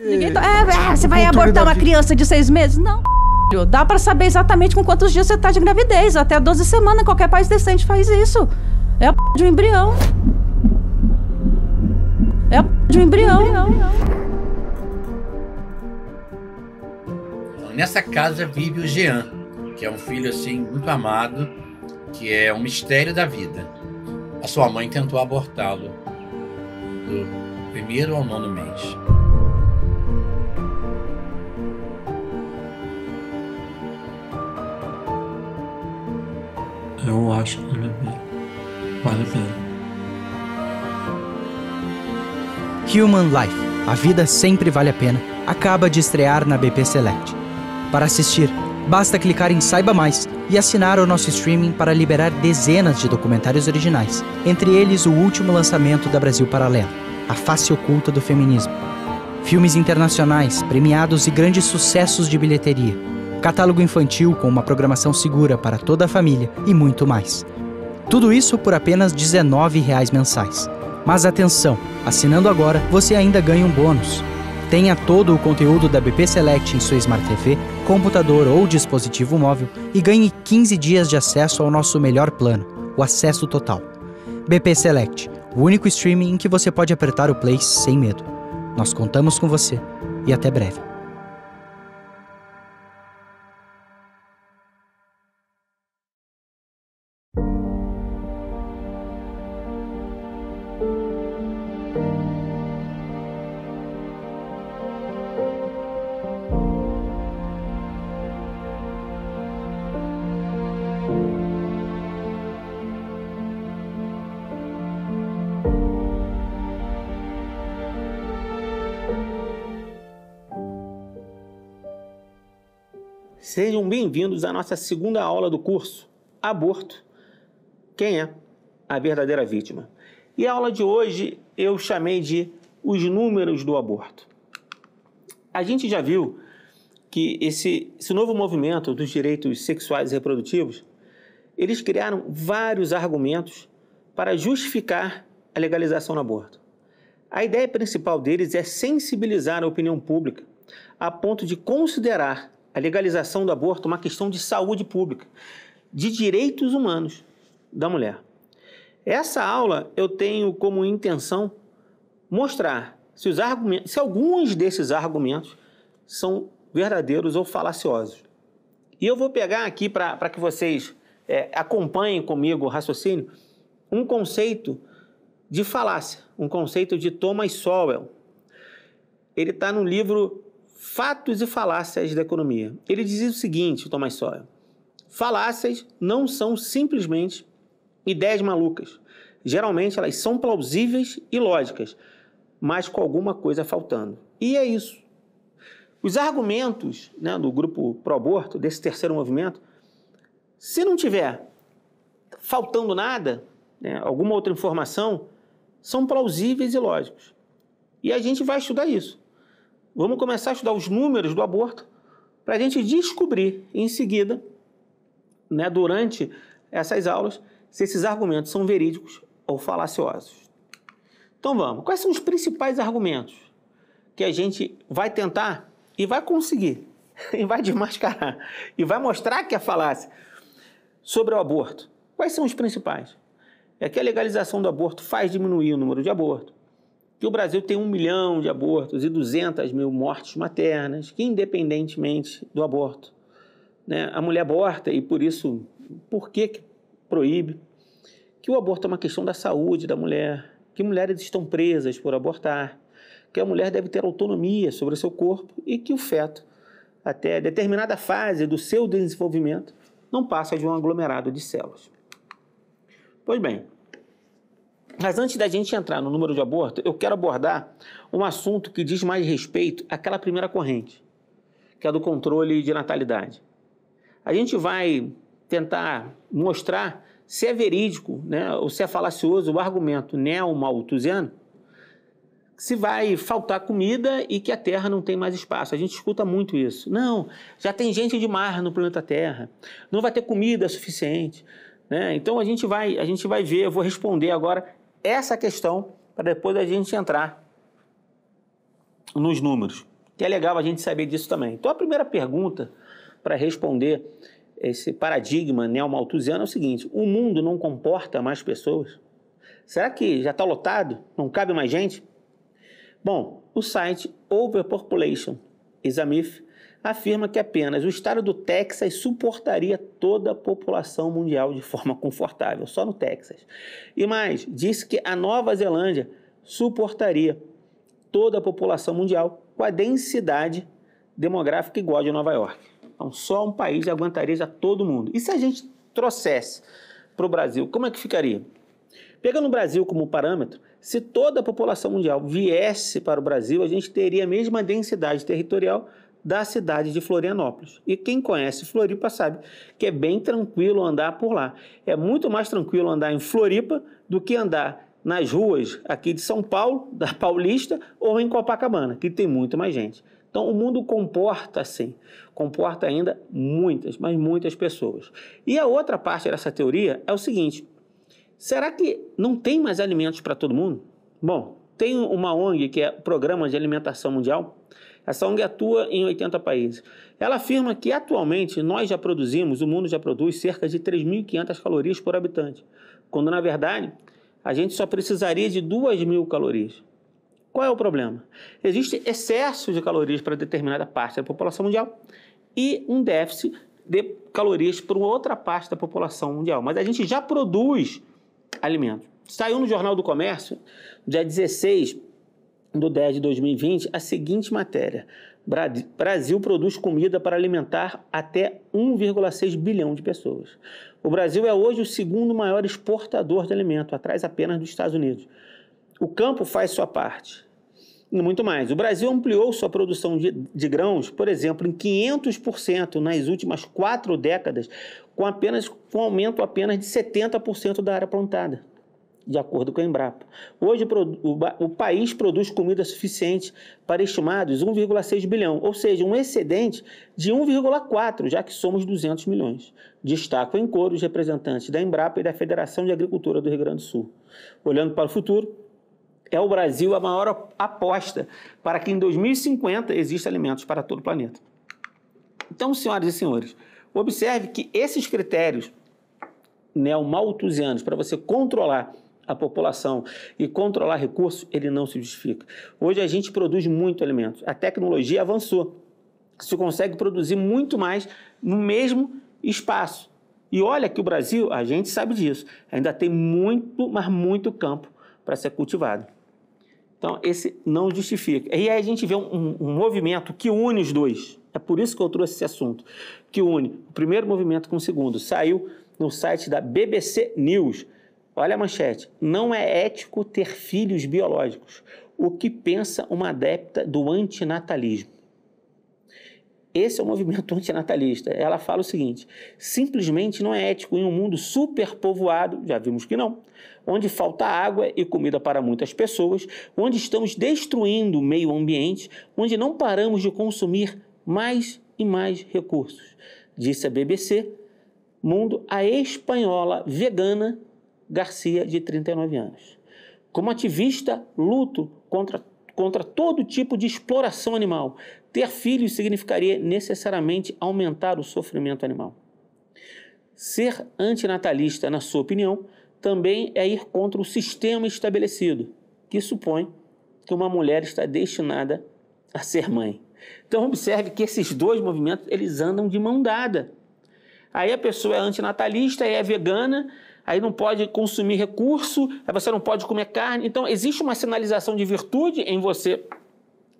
Ninguém tá... É, é, você vai abortar uma criança de seis meses? Não. Dá para saber exatamente com quantos dias você tá de gravidez. Até 12 semanas, qualquer país decente faz isso. É a p... de um embrião. É a p... de um embrião. Nessa casa vive o Jean, que é um filho assim muito amado, que é um mistério da vida. A sua mãe tentou abortá-lo do primeiro ao nono mês. eu acho que vale a pena. Human Life, a vida sempre vale a pena, acaba de estrear na BP Select. Para assistir, basta clicar em Saiba Mais e assinar o nosso streaming para liberar dezenas de documentários originais, entre eles o último lançamento da Brasil Paralelo, A Face Oculta do Feminismo. Filmes internacionais, premiados e grandes sucessos de bilheteria catálogo infantil com uma programação segura para toda a família e muito mais. Tudo isso por apenas R$ 19 mensais. Mas atenção, assinando agora, você ainda ganha um bônus. Tenha todo o conteúdo da BP Select em sua Smart TV, computador ou dispositivo móvel e ganhe 15 dias de acesso ao nosso melhor plano, o acesso total. BP Select, o único streaming em que você pode apertar o play sem medo. Nós contamos com você e até breve. Sejam bem-vindos à nossa segunda aula do curso Aborto: Quem é a verdadeira vítima? E a aula de hoje eu chamei de Os Números do Aborto. A gente já viu que esse, esse novo movimento dos direitos sexuais e reprodutivos eles criaram vários argumentos para justificar a legalização do aborto. A ideia principal deles é sensibilizar a opinião pública a ponto de considerar a legalização do aborto é uma questão de saúde pública, de direitos humanos da mulher. Essa aula eu tenho como intenção mostrar se, os argumentos, se alguns desses argumentos são verdadeiros ou falaciosos. E eu vou pegar aqui para que vocês é, acompanhem comigo o raciocínio um conceito de falácia, um conceito de Thomas Sowell. Ele está no livro Fatos e falácias da economia. Ele dizia o seguinte, Thomas Sowell: falácias não são simplesmente ideias malucas. Geralmente elas são plausíveis e lógicas, mas com alguma coisa faltando. E é isso. Os argumentos né, do grupo pro aborto desse terceiro movimento, se não tiver faltando nada, né, alguma outra informação, são plausíveis e lógicos. E a gente vai estudar isso. Vamos começar a estudar os números do aborto para a gente descobrir em seguida, né, durante essas aulas, se esses argumentos são verídicos ou falaciosos. Então vamos, quais são os principais argumentos que a gente vai tentar e vai conseguir, e vai desmascarar, e vai mostrar que é falácia sobre o aborto? Quais são os principais? É que a legalização do aborto faz diminuir o número de abortos que o Brasil tem um milhão de abortos e 200 mil mortes maternas, que independentemente do aborto, né, a mulher aborta e por isso, por que, que proíbe? Que o aborto é uma questão da saúde da mulher, que mulheres estão presas por abortar, que a mulher deve ter autonomia sobre o seu corpo e que o feto, até determinada fase do seu desenvolvimento, não passa de um aglomerado de células. Pois bem, mas antes da gente entrar no número de aborto, eu quero abordar um assunto que diz mais respeito àquela primeira corrente, que é do controle de natalidade. A gente vai tentar mostrar se é verídico, né, ou se é falacioso o argumento neo-malthusiano, se vai faltar comida e que a Terra não tem mais espaço. A gente escuta muito isso. Não, já tem gente de mar no planeta Terra. Não vai ter comida suficiente. Né? Então a gente vai, a gente vai ver. Eu vou responder agora essa questão para depois a gente entrar nos números, que é legal a gente saber disso também. Então, a primeira pergunta para responder esse paradigma neomalthusiano é o seguinte: o mundo não comporta mais pessoas? Será que já está lotado? Não cabe mais gente? Bom, o site Overpopulation Examif afirma que apenas o estado do Texas suportaria toda a população mundial de forma confortável, só no Texas. E mais, disse que a Nova Zelândia suportaria toda a população mundial com a densidade demográfica igual a de Nova York. Então, só um país aguentaria já todo mundo. E se a gente trouxesse para o Brasil, como é que ficaria? Pegando o Brasil como parâmetro, se toda a população mundial viesse para o Brasil, a gente teria a mesma densidade territorial da cidade de Florianópolis. E quem conhece Floripa sabe que é bem tranquilo andar por lá. É muito mais tranquilo andar em Floripa do que andar nas ruas aqui de São Paulo, da Paulista, ou em Copacabana, que tem muito mais gente. Então, o mundo comporta assim, comporta ainda muitas, mas muitas pessoas. E a outra parte dessa teoria é o seguinte: será que não tem mais alimentos para todo mundo? Bom, tem uma ONG que é o Programa de Alimentação Mundial essa ONG atua em 80 países. Ela afirma que atualmente nós já produzimos, o mundo já produz cerca de 3.500 calorias por habitante, quando na verdade a gente só precisaria de 2.000 calorias. Qual é o problema? Existe excesso de calorias para determinada parte da população mundial e um déficit de calorias para outra parte da população mundial. Mas a gente já produz alimento. Saiu no Jornal do Comércio, dia 16 do 10 de 2020 a seguinte matéria: Brasil produz comida para alimentar até 1,6 bilhão de pessoas. O Brasil é hoje o segundo maior exportador de alimento, atrás apenas dos Estados Unidos. O campo faz sua parte. muito mais. O Brasil ampliou sua produção de, de grãos, por exemplo, em 500% nas últimas quatro décadas, com apenas com aumento apenas de 70% da área plantada de acordo com a Embrapa. Hoje, o país produz comida suficiente para estimados 1,6 bilhão, ou seja, um excedente de 1,4, já que somos 200 milhões. Destaco em coro os representantes da Embrapa e da Federação de Agricultura do Rio Grande do Sul. Olhando para o futuro, é o Brasil a maior aposta para que em 2050 exista alimentos para todo o planeta. Então, senhoras e senhores, observe que esses critérios neomalthusianos né, para você controlar a população e controlar recursos, ele não se justifica. Hoje a gente produz muito alimento. A tecnologia avançou. Se consegue produzir muito mais no mesmo espaço. E olha que o Brasil, a gente sabe disso, ainda tem muito, mas muito campo para ser cultivado. Então, esse não justifica. E aí a gente vê um, um movimento que une os dois. É por isso que eu trouxe esse assunto, que une o primeiro movimento com o segundo. Saiu no site da BBC News. Olha a manchete. Não é ético ter filhos biológicos. O que pensa uma adepta do antinatalismo? Esse é o movimento antinatalista. Ela fala o seguinte: simplesmente não é ético em um mundo superpovoado, já vimos que não, onde falta água e comida para muitas pessoas, onde estamos destruindo o meio ambiente, onde não paramos de consumir mais e mais recursos. Disse a BBC, mundo a espanhola vegana Garcia, de 39 anos. Como ativista, luto contra, contra todo tipo de exploração animal. Ter filhos significaria necessariamente aumentar o sofrimento animal. Ser antinatalista, na sua opinião, também é ir contra o sistema estabelecido, que supõe que uma mulher está destinada a ser mãe. Então observe que esses dois movimentos eles andam de mão dada. Aí a pessoa é antinatalista, é vegana, aí não pode consumir recurso, aí você não pode comer carne. Então, existe uma sinalização de virtude em você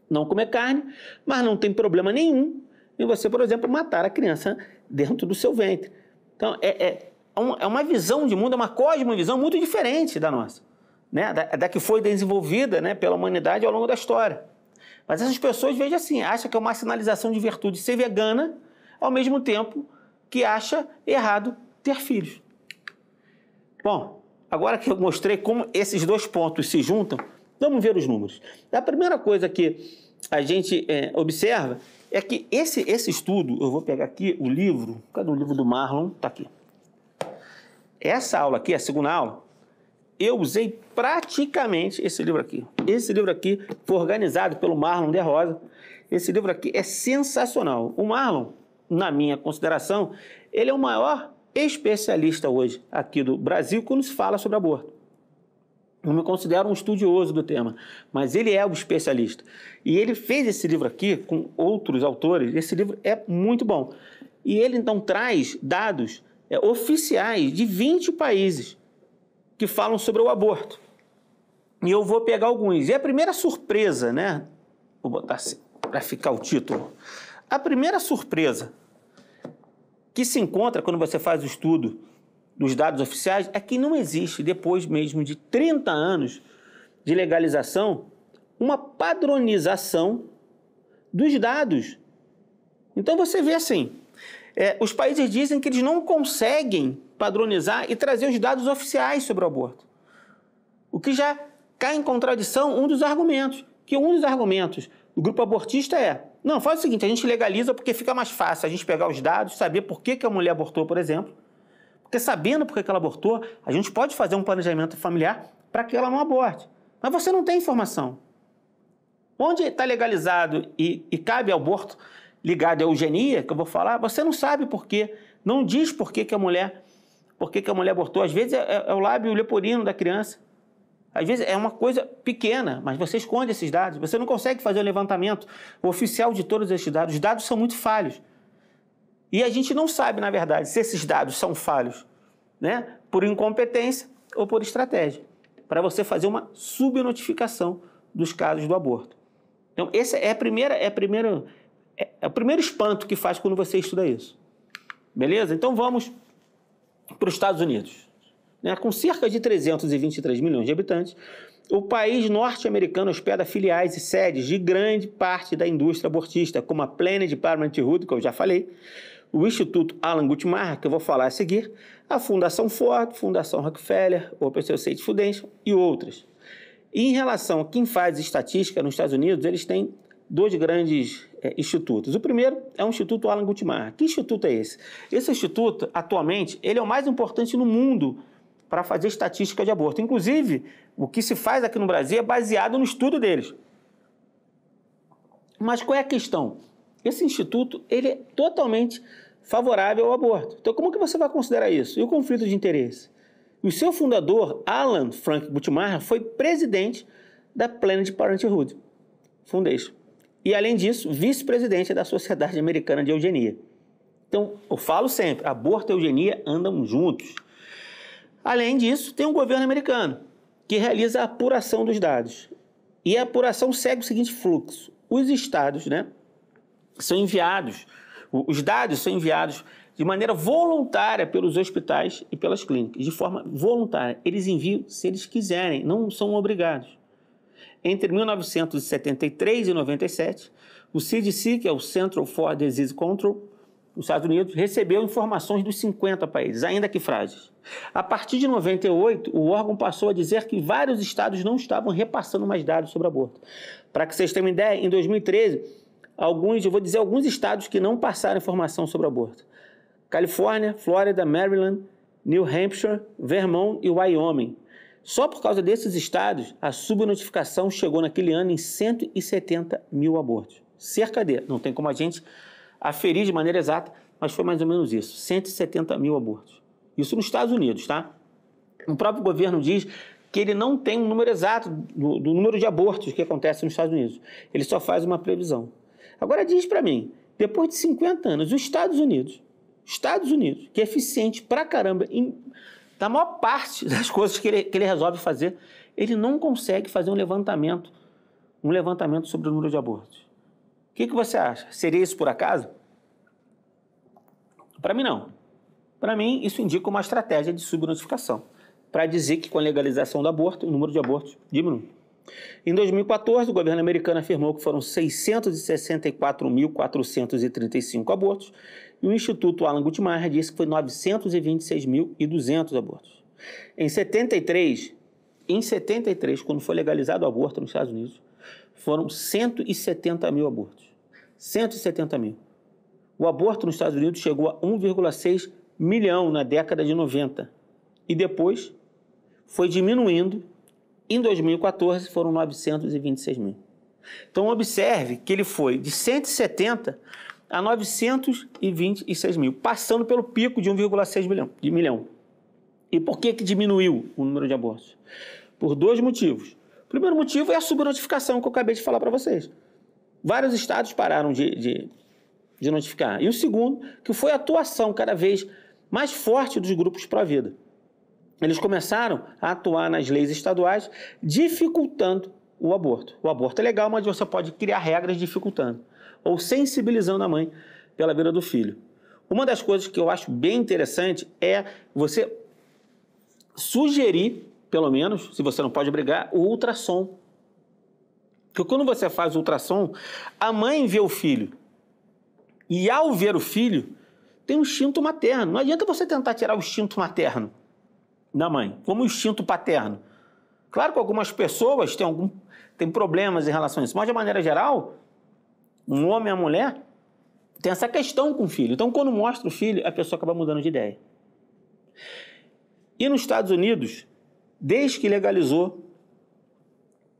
não comer carne, mas não tem problema nenhum em você, por exemplo, matar a criança dentro do seu ventre. Então, é, é, é, é uma visão de mundo, é uma cosmovisão muito diferente da nossa, né? da, da que foi desenvolvida né, pela humanidade ao longo da história. Mas essas pessoas, veja assim, acham que é uma sinalização de virtude ser vegana, ao mesmo tempo que acha errado ter filhos. Bom, agora que eu mostrei como esses dois pontos se juntam, vamos ver os números. A primeira coisa que a gente é, observa é que esse, esse estudo, eu vou pegar aqui o livro, cadê o livro do Marlon? Está aqui. Essa aula aqui, a segunda aula, eu usei praticamente esse livro aqui. Esse livro aqui foi organizado pelo Marlon de Rosa. Esse livro aqui é sensacional. O Marlon, na minha consideração, ele é o maior especialista hoje aqui do Brasil quando se fala sobre aborto. Não me considero um estudioso do tema, mas ele é o especialista. E ele fez esse livro aqui com outros autores. Esse livro é muito bom. E ele então traz dados é, oficiais de 20 países que falam sobre o aborto. E eu vou pegar alguns. E a primeira surpresa, né? Vou botar assim para ficar o título. A primeira surpresa que se encontra quando você faz o estudo dos dados oficiais é que não existe, depois mesmo de 30 anos de legalização, uma padronização dos dados. Então você vê assim: é, os países dizem que eles não conseguem padronizar e trazer os dados oficiais sobre o aborto. O que já cai em contradição um dos argumentos, que um dos argumentos do grupo abortista é não, faz o seguinte, a gente legaliza porque fica mais fácil a gente pegar os dados, saber por que, que a mulher abortou, por exemplo. Porque sabendo por que, que ela abortou, a gente pode fazer um planejamento familiar para que ela não aborte. Mas você não tem informação. Onde está legalizado e, e cabe aborto ligado à eugenia, que eu vou falar, você não sabe por quê. Não diz por que, que a mulher, por que, que a mulher abortou. Às vezes é, é, é o lábio leporino da criança. Às vezes é uma coisa pequena, mas você esconde esses dados, você não consegue fazer o levantamento oficial de todos esses dados. Os dados são muito falhos. E a gente não sabe, na verdade, se esses dados são falhos né, por incompetência ou por estratégia, para você fazer uma subnotificação dos casos do aborto. Então, esse é, a primeira, é, a primeira, é, é o primeiro espanto que faz quando você estuda isso. Beleza? Então vamos para os Estados Unidos né, com cerca de 323 milhões de habitantes, o país norte-americano hospeda filiais e sedes de grande parte da indústria abortista, como a Planned Parenthood, que eu já falei, o Instituto Alan Guttmacher, que eu vou falar a seguir, a Fundação Ford, Fundação Rockefeller, Open State Foundation e outras. E em relação a quem faz estatística nos Estados Unidos, eles têm dois grandes é, institutos. O primeiro é o Instituto Alan Guttmacher. Que instituto é esse? Esse instituto, atualmente, ele é o mais importante no mundo para fazer estatística de aborto. Inclusive, o que se faz aqui no Brasil é baseado no estudo deles. Mas qual é a questão? Esse instituto ele é totalmente favorável ao aborto. Então, como que você vai considerar isso? E o conflito de interesse? o seu fundador, Alan Frank Butmar, foi presidente da Planned Parenthood Foundation. E, além disso, vice-presidente da Sociedade Americana de Eugenia. Então, eu falo sempre, aborto e eugenia andam juntos. Além disso, tem o um governo americano, que realiza a apuração dos dados. E a apuração segue o seguinte fluxo: os estados né, são enviados, os dados são enviados de maneira voluntária pelos hospitais e pelas clínicas, de forma voluntária. Eles enviam se eles quiserem, não são obrigados. Entre 1973 e 97, o CDC, que é o Central for Disease Control, os Estados Unidos recebeu informações dos 50 países, ainda que frágeis. A partir de 98, o órgão passou a dizer que vários estados não estavam repassando mais dados sobre aborto. Para que vocês tenham ideia, em 2013, alguns, eu vou dizer alguns estados que não passaram informação sobre aborto. Califórnia, Flórida, Maryland, New Hampshire, Vermont e Wyoming. Só por causa desses estados, a subnotificação chegou naquele ano em 170 mil abortos. Cerca de, não tem como a gente aferir de maneira exata, mas foi mais ou menos isso: 170 mil abortos. Isso nos Estados Unidos, tá? O próprio governo diz que ele não tem um número exato do, do número de abortos que acontece nos Estados Unidos. Ele só faz uma previsão. Agora diz para mim, depois de 50 anos, os Estados Unidos, Estados Unidos, que é eficiente pra caramba em, na maior parte das coisas que ele, que ele resolve fazer, ele não consegue fazer um levantamento, um levantamento sobre o número de abortos. O que, que você acha? Seria isso por acaso? Para mim, não. Para mim, isso indica uma estratégia de subnotificação para dizer que com a legalização do aborto, o número de abortos diminui. Em 2014, o governo americano afirmou que foram 664.435 abortos e o Instituto Alan Gutmaier disse que foi 926.200 abortos. Em 73, em 73, quando foi legalizado o aborto nos Estados Unidos, foram 170 mil abortos. 170 mil. O aborto nos Estados Unidos chegou a 1,6 milhão na década de 90. E depois foi diminuindo. Em 2014 foram 926 mil. Então observe que ele foi de 170 a 926 mil, passando pelo pico de 1,6 milhão, de milhão. E por que, que diminuiu o número de abortos? Por dois motivos primeiro motivo é a subnotificação que eu acabei de falar para vocês. Vários estados pararam de, de, de, notificar. E o segundo, que foi a atuação cada vez mais forte dos grupos pró-vida. Eles começaram a atuar nas leis estaduais, dificultando o aborto. O aborto é legal, mas você pode criar regras dificultando ou sensibilizando a mãe pela vida do filho. Uma das coisas que eu acho bem interessante é você sugerir pelo menos, se você não pode brigar, o ultrassom. Porque quando você faz o ultrassom, a mãe vê o filho. E ao ver o filho, tem um instinto materno. Não adianta você tentar tirar o instinto materno da mãe, como o instinto paterno. Claro que algumas pessoas têm, algum, têm problemas em relação a isso, mas de maneira geral, um homem e a mulher tem essa questão com o filho. Então, quando mostra o filho, a pessoa acaba mudando de ideia. E nos Estados Unidos, Desde que legalizou,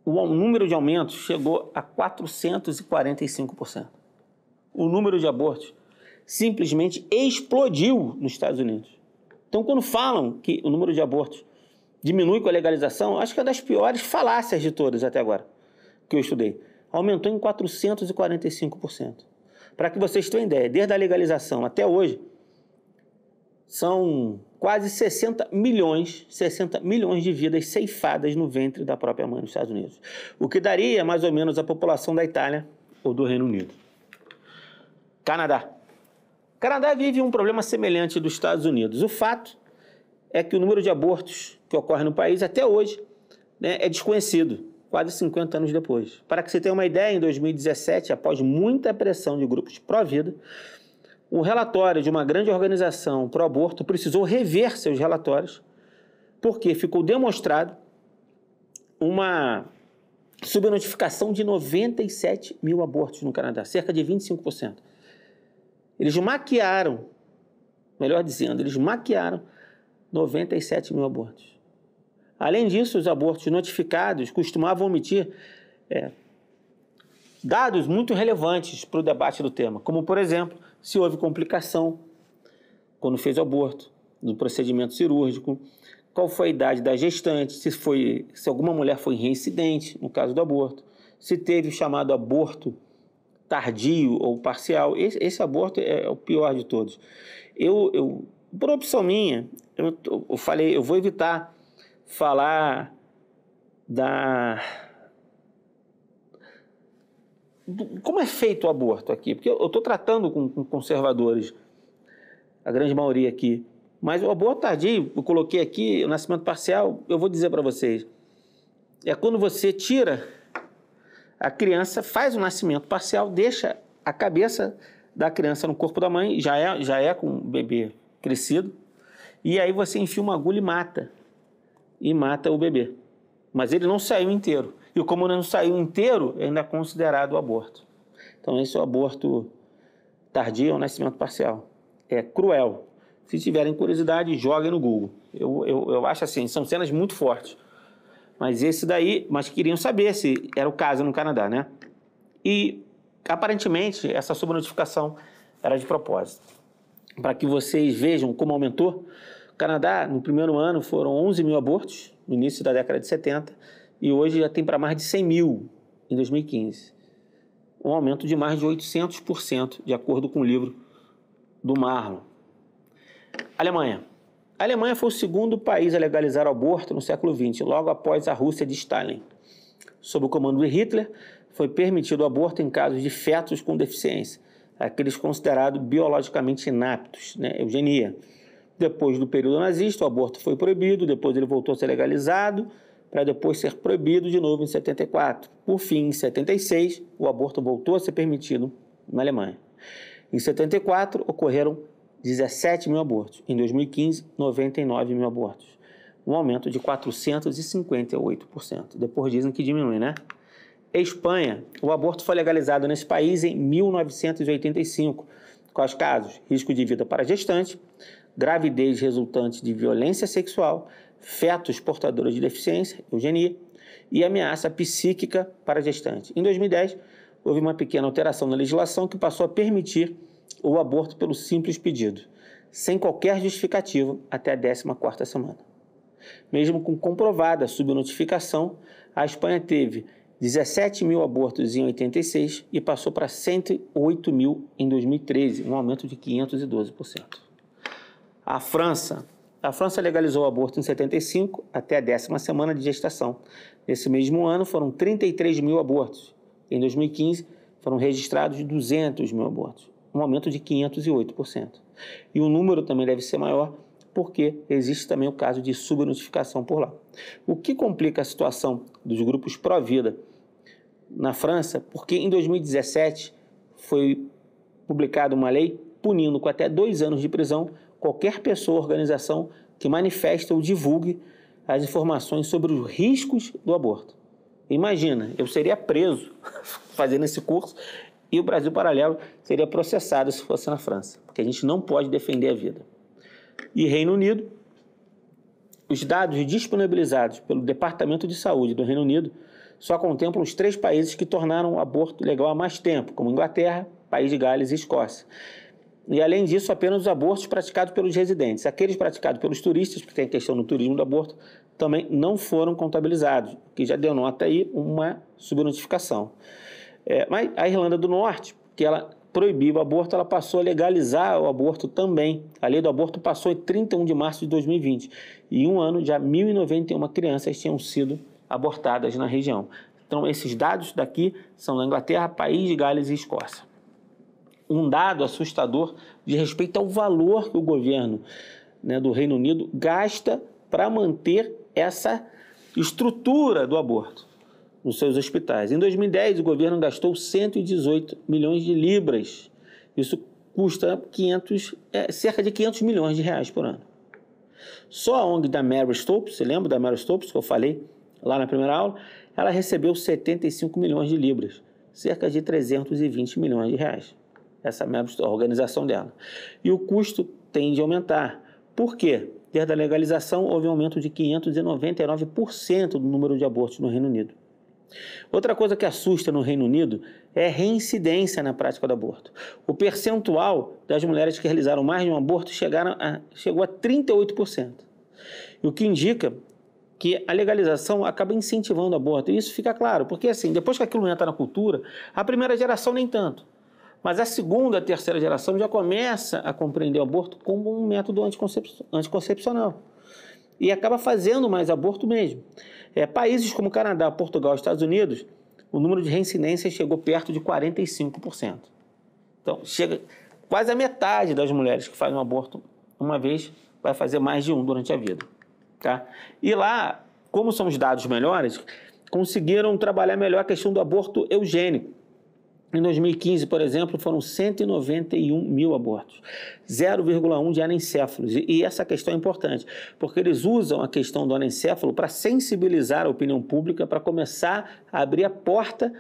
o número de aumentos chegou a 445%. O número de abortos simplesmente explodiu nos Estados Unidos. Então, quando falam que o número de abortos diminui com a legalização, acho que é uma das piores falácias de todas até agora que eu estudei. Aumentou em 445%. Para que vocês tenham ideia, desde a legalização até hoje, são quase 60 milhões, 60 milhões de vidas ceifadas no ventre da própria mãe nos Estados Unidos, o que daria mais ou menos a população da Itália ou do Reino Unido. Canadá. O Canadá vive um problema semelhante dos Estados Unidos. O fato é que o número de abortos que ocorre no país até hoje né, é desconhecido, quase 50 anos depois. Para que você tenha uma ideia, em 2017, após muita pressão de grupos pró-vida, um relatório de uma grande organização pro aborto precisou rever seus relatórios, porque ficou demonstrado uma subnotificação de 97 mil abortos no Canadá, cerca de 25%. Eles maquiaram, melhor dizendo, eles maquiaram 97 mil abortos. Além disso, os abortos notificados costumavam omitir é, dados muito relevantes para o debate do tema, como, por exemplo, se houve complicação quando fez o aborto, do procedimento cirúrgico, qual foi a idade da gestante, se, foi, se alguma mulher foi reincidente no caso do aborto, se teve o chamado aborto tardio ou parcial. Esse, esse aborto é, é o pior de todos. Eu, eu por opção minha, eu, eu falei, eu vou evitar falar da como é feito o aborto aqui? Porque eu estou tratando com, com, conservadores, a grande maioria aqui. Mas o aborto tardio, eu coloquei aqui, o nascimento parcial, eu vou dizer para vocês. É quando você tira a criança, faz o nascimento parcial, deixa a cabeça da criança no corpo da mãe, já é, já é com o bebê crescido, e aí você enfia uma agulha e mata. E mata o bebê. Mas ele não saiu inteiro. E como não saiu inteiro, é ainda é considerado aborto. Então, esse é o aborto tardio, é o nascimento parcial. É cruel. Se tiverem curiosidade, joguem no Google. Eu, eu, eu acho assim, são cenas muito fortes. Mas esse daí, mas queriam saber se era o caso no Canadá, né? E aparentemente essa subnotificação era de propósito. Para que vocês vejam como aumentou, o Canadá no primeiro ano foram 11 mil abortos, no início da década de 70, e hoje já tem para mais de 100 mil em 2015. Um aumento de mais de 800%, de acordo com o livro do Marlon. Alemanha. A Alemanha foi o segundo país a legalizar o aborto no século XX, logo após a Rússia de Stalin. Sob o comando de Hitler, foi permitido o aborto em casos de fetos com deficiência, aqueles considerados biologicamente inaptos, né? eugenia. Depois do período nazista, o aborto foi proibido, depois ele voltou a ser legalizado, para depois ser proibido de novo em 74. Por fim, em 76, o aborto voltou a ser permitido na Alemanha. Em 74, ocorreram 17 mil abortos. Em 2015, 99 mil abortos. Um aumento de 458%. Depois dizem que diminui, né? Espanha, o aborto foi legalizado nesse país em 1985. Quais casos? Risco de vida para gestante, gravidez resultante de violência sexual, fetos portadores de deficiência, eugenia, e ameaça psíquica para gestantes. Em 2010, houve uma pequena alteração na legislação que passou a permitir o aborto pelo simples pedido, sem qualquer justificativo até a 14ª semana. Mesmo com comprovada subnotificação, a Espanha teve 17 mil abortos em 86 e passou para 108 mil em 2013, um aumento de 512%. A França a França legalizou o aborto em 75 até a décima semana de gestação. Nesse mesmo ano, foram 33 mil abortos. Em 2015, foram registrados 200 mil abortos, um aumento de 508%. E o número também deve ser maior porque existe também o caso de subnotificação por lá. O que complica a situação dos grupos pró-vida na França, porque em 2017 foi publicada uma lei punindo com até dois anos de prisão qualquer pessoa ou organização que manifeste ou divulgue as informações sobre os riscos do aborto. Imagina, eu seria preso fazendo esse curso e o Brasil Paralelo seria processado se fosse na França, porque a gente não pode defender a vida. E Reino Unido, os dados disponibilizados pelo Departamento de Saúde do Reino Unido só contemplam os três países que tornaram o aborto legal há mais tempo, como Inglaterra, País de Gales e Escócia. E, além disso, apenas os abortos praticados pelos residentes. Aqueles praticados pelos turistas, porque tem questão no turismo do aborto, também não foram contabilizados, que já denota aí uma subnotificação. É, mas a Irlanda do Norte, que ela proibiu o aborto, ela passou a legalizar o aborto também. A lei do aborto passou em 31 de março de 2020. E em um ano, já 1.091 crianças tinham sido abortadas na região. Então, esses dados daqui são da Inglaterra, País de Gales e Escócia um dado assustador de respeito ao valor que o governo né, do Reino Unido gasta para manter essa estrutura do aborto nos seus hospitais. Em 2010, o governo gastou 118 milhões de libras. Isso custa 500, é, cerca de 500 milhões de reais por ano. Só a ONG da Mary Stopes, você lembra da Mary Stopes que eu falei lá na primeira aula? Ela recebeu 75 milhões de libras, cerca de 320 milhões de reais essa organização dela. E o custo tende a aumentar. Por quê? Desde a legalização, houve um aumento de 599% do número de abortos no Reino Unido. Outra coisa que assusta no Reino Unido é reincidência na prática do aborto. O percentual das mulheres que realizaram mais de um aborto chegaram a, chegou a 38%. O que indica que a legalização acaba incentivando o aborto. E isso fica claro, porque assim, depois que aquilo entra na cultura, a primeira geração nem tanto. Mas a segunda, a terceira geração já começa a compreender o aborto como um método anticoncepcional. E acaba fazendo mais aborto mesmo. É, países como Canadá, Portugal, Estados Unidos, o número de reincidências chegou perto de 45%. Então, chega quase a metade das mulheres que fazem um aborto uma vez vai fazer mais de um durante a vida. Tá? E lá, como são os dados melhores, conseguiram trabalhar melhor a questão do aborto eugênico em 2015, por exemplo, foram 191 mil abortos, 0,1 de anencéfalos. E essa questão é importante, porque eles usam a questão do anencéfalo para sensibilizar a opinião pública, para começar a abrir a porta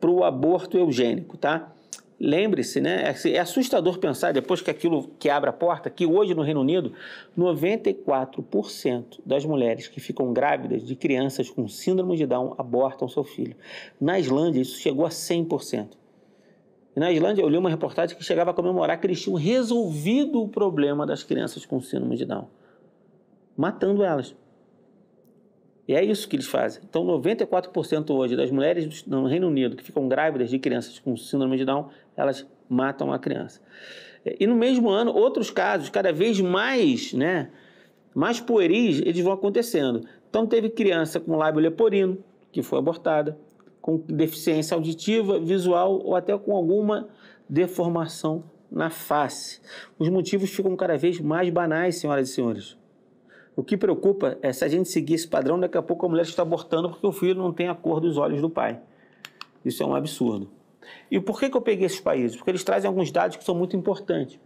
para o aborto eugênico, tá? Lembre-se, né? É, é assustador pensar, depois que aquilo que abre a porta, que hoje no Reino Unido, 94% das mulheres que ficam grávidas de crianças com síndrome de Down abortam seu filho. Na Islândia, isso chegou a 100%. E na Islândia eu li uma reportagem que chegava a comemorar que eles tinham resolvido o problema das crianças com síndrome de Down, matando elas. E é isso que eles fazem. Então, 94% hoje das mulheres no Reino Unido que ficam grávidas de crianças com síndrome de Down, elas matam a criança. E no mesmo ano, outros casos, cada vez mais, né, mais pueris, eles vão acontecendo. Então, teve criança com lábio leporino, que foi abortada com deficiência auditiva, visual ou até com alguma deformação na face. Os motivos ficam cada vez mais banais, senhoras e senhores. O que preocupa é se a gente seguir esse padrão, daqui a pouco a mulher está abortando porque o filho não tem a cor dos olhos do pai. Isso é um absurdo. E por que, que eu peguei esses países? Porque eles trazem alguns dados que são muito importantes.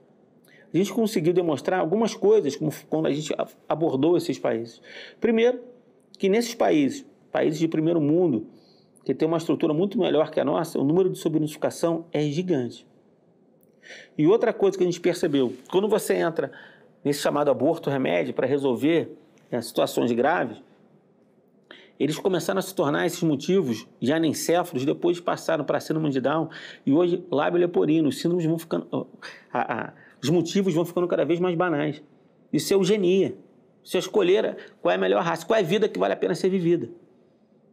A gente conseguiu demonstrar algumas coisas como quando a gente abordou esses países. Primeiro, que nesses países, países de primeiro mundo, que tem uma estrutura muito melhor que a nossa, o número de subnotificação é gigante. E outra coisa que a gente percebeu, quando você entra nesse chamado aborto remédio para resolver né, situações graves, eles começaram a se tornar esses motivos já céfalos, depois passaram para a síndrome de Down, e hoje lábio leporino, os síndromes vão ficando, a, a, os motivos vão ficando cada vez mais banais. Isso é eugenia. Isso é escolher qual é a melhor raça, qual é a vida que vale a pena ser vivida.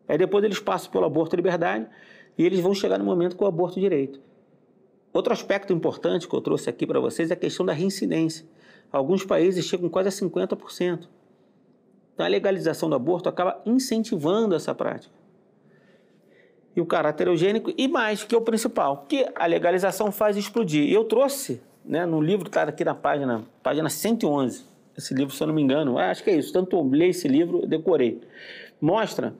Aí depois eles passam pelo aborto-liberdade e eles vão chegar no momento com o aborto-direito. É Outro aspecto importante que eu trouxe aqui para vocês é a questão da reincidência. Alguns países chegam quase a 50%. Então a legalização do aborto acaba incentivando essa prática. E o caráter eugênico, e mais, que é o principal, que a legalização faz explodir. E eu trouxe, né, no livro, está aqui na página, página 111, esse livro, se eu não me engano, ah, acho que é isso, tanto eu li esse livro, decorei. Mostra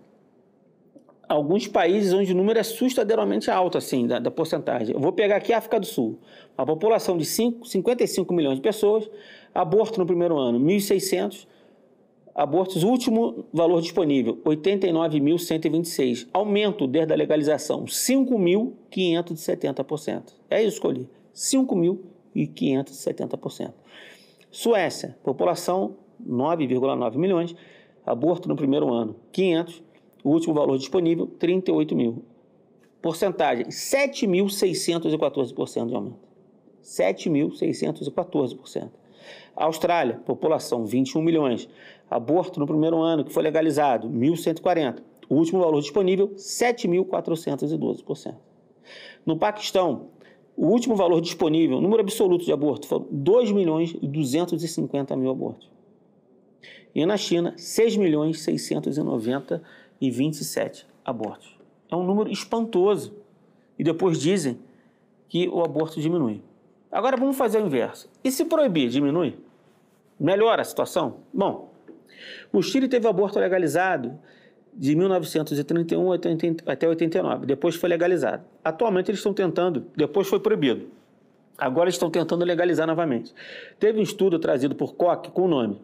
alguns países onde o número é assustadoramente alto, assim, da, da porcentagem. Eu vou pegar aqui a África do Sul. A população de 5, 55 milhões de pessoas, aborto no primeiro ano, 1.600 abortos, último valor disponível, 89.126. Aumento desde a legalização, 5.570%. É isso que eu li, 5.570%. Suécia, população 9,9 milhões, aborto no primeiro ano, 500 o último valor disponível, 38 mil. Porcentagem, 7.614% de aumento. 7.614%. Austrália, população 21 milhões. Aborto no primeiro ano que foi legalizado, 1.140. O último valor disponível, 7.412%. No Paquistão, o último valor disponível, número absoluto de aborto, foram 2 milhões e 250 mil abortos. E na China, 6 milhões e 690 mil e 27 abortos. É um número espantoso. E depois dizem que o aborto diminui. Agora vamos fazer o inverso. E se proibir, diminui? Melhora a situação? Bom, o Chile teve aborto legalizado de 1931 até 89. Depois foi legalizado. Atualmente eles estão tentando, depois foi proibido. Agora estão tentando legalizar novamente. Teve um estudo trazido por Koch com o nome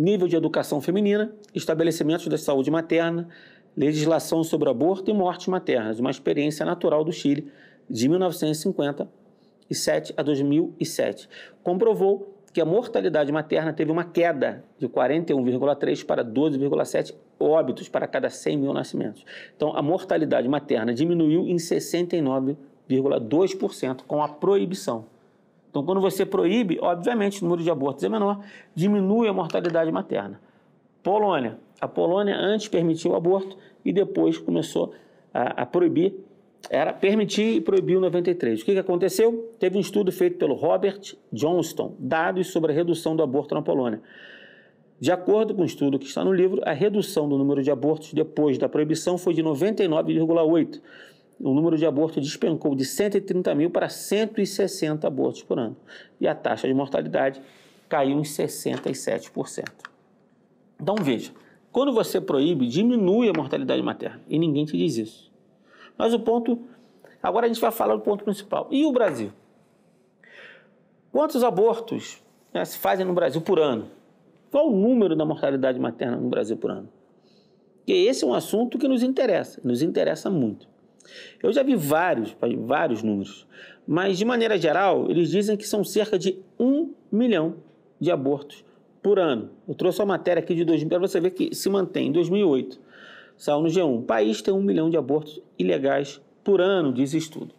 nível de educação feminina, estabelecimentos da saúde materna, legislação sobre aborto e mortes maternas, uma experiência natural do Chile de 1957 a 2007. Comprovou que a mortalidade materna teve uma queda de 41,3 para 12,7 óbitos para cada 100 mil nascimentos. Então, a mortalidade materna diminuiu em 69,2% com a proibição então, quando você proíbe, obviamente o número de abortos é menor, diminui a mortalidade materna. Polônia. A Polônia antes permitiu o aborto e depois começou a, a proibir. Era permitir e proibir o 93. O que, que aconteceu? Teve um estudo feito pelo Robert Johnston, dados sobre a redução do aborto na Polônia. De acordo com o estudo que está no livro, a redução do número de abortos depois da proibição foi de 99,8 o número de abortos despencou de 130 mil para 160 abortos por ano. E a taxa de mortalidade caiu em 67%. Então veja, quando você proíbe, diminui a mortalidade materna. E ninguém te diz isso. Mas o ponto. Agora a gente vai falar do ponto principal. E o Brasil? Quantos abortos né, se fazem no Brasil por ano? Qual o número da mortalidade materna no Brasil por ano? Porque esse é um assunto que nos interessa, nos interessa muito. Eu já vi vários, vários números, mas de maneira geral, eles dizem que são cerca de um milhão de abortos por ano. Eu trouxe a matéria aqui de 2000 para você ver que se mantém. Em 2008, saiu no G1. O país tem um milhão de abortos ilegais por ano, diz estudo.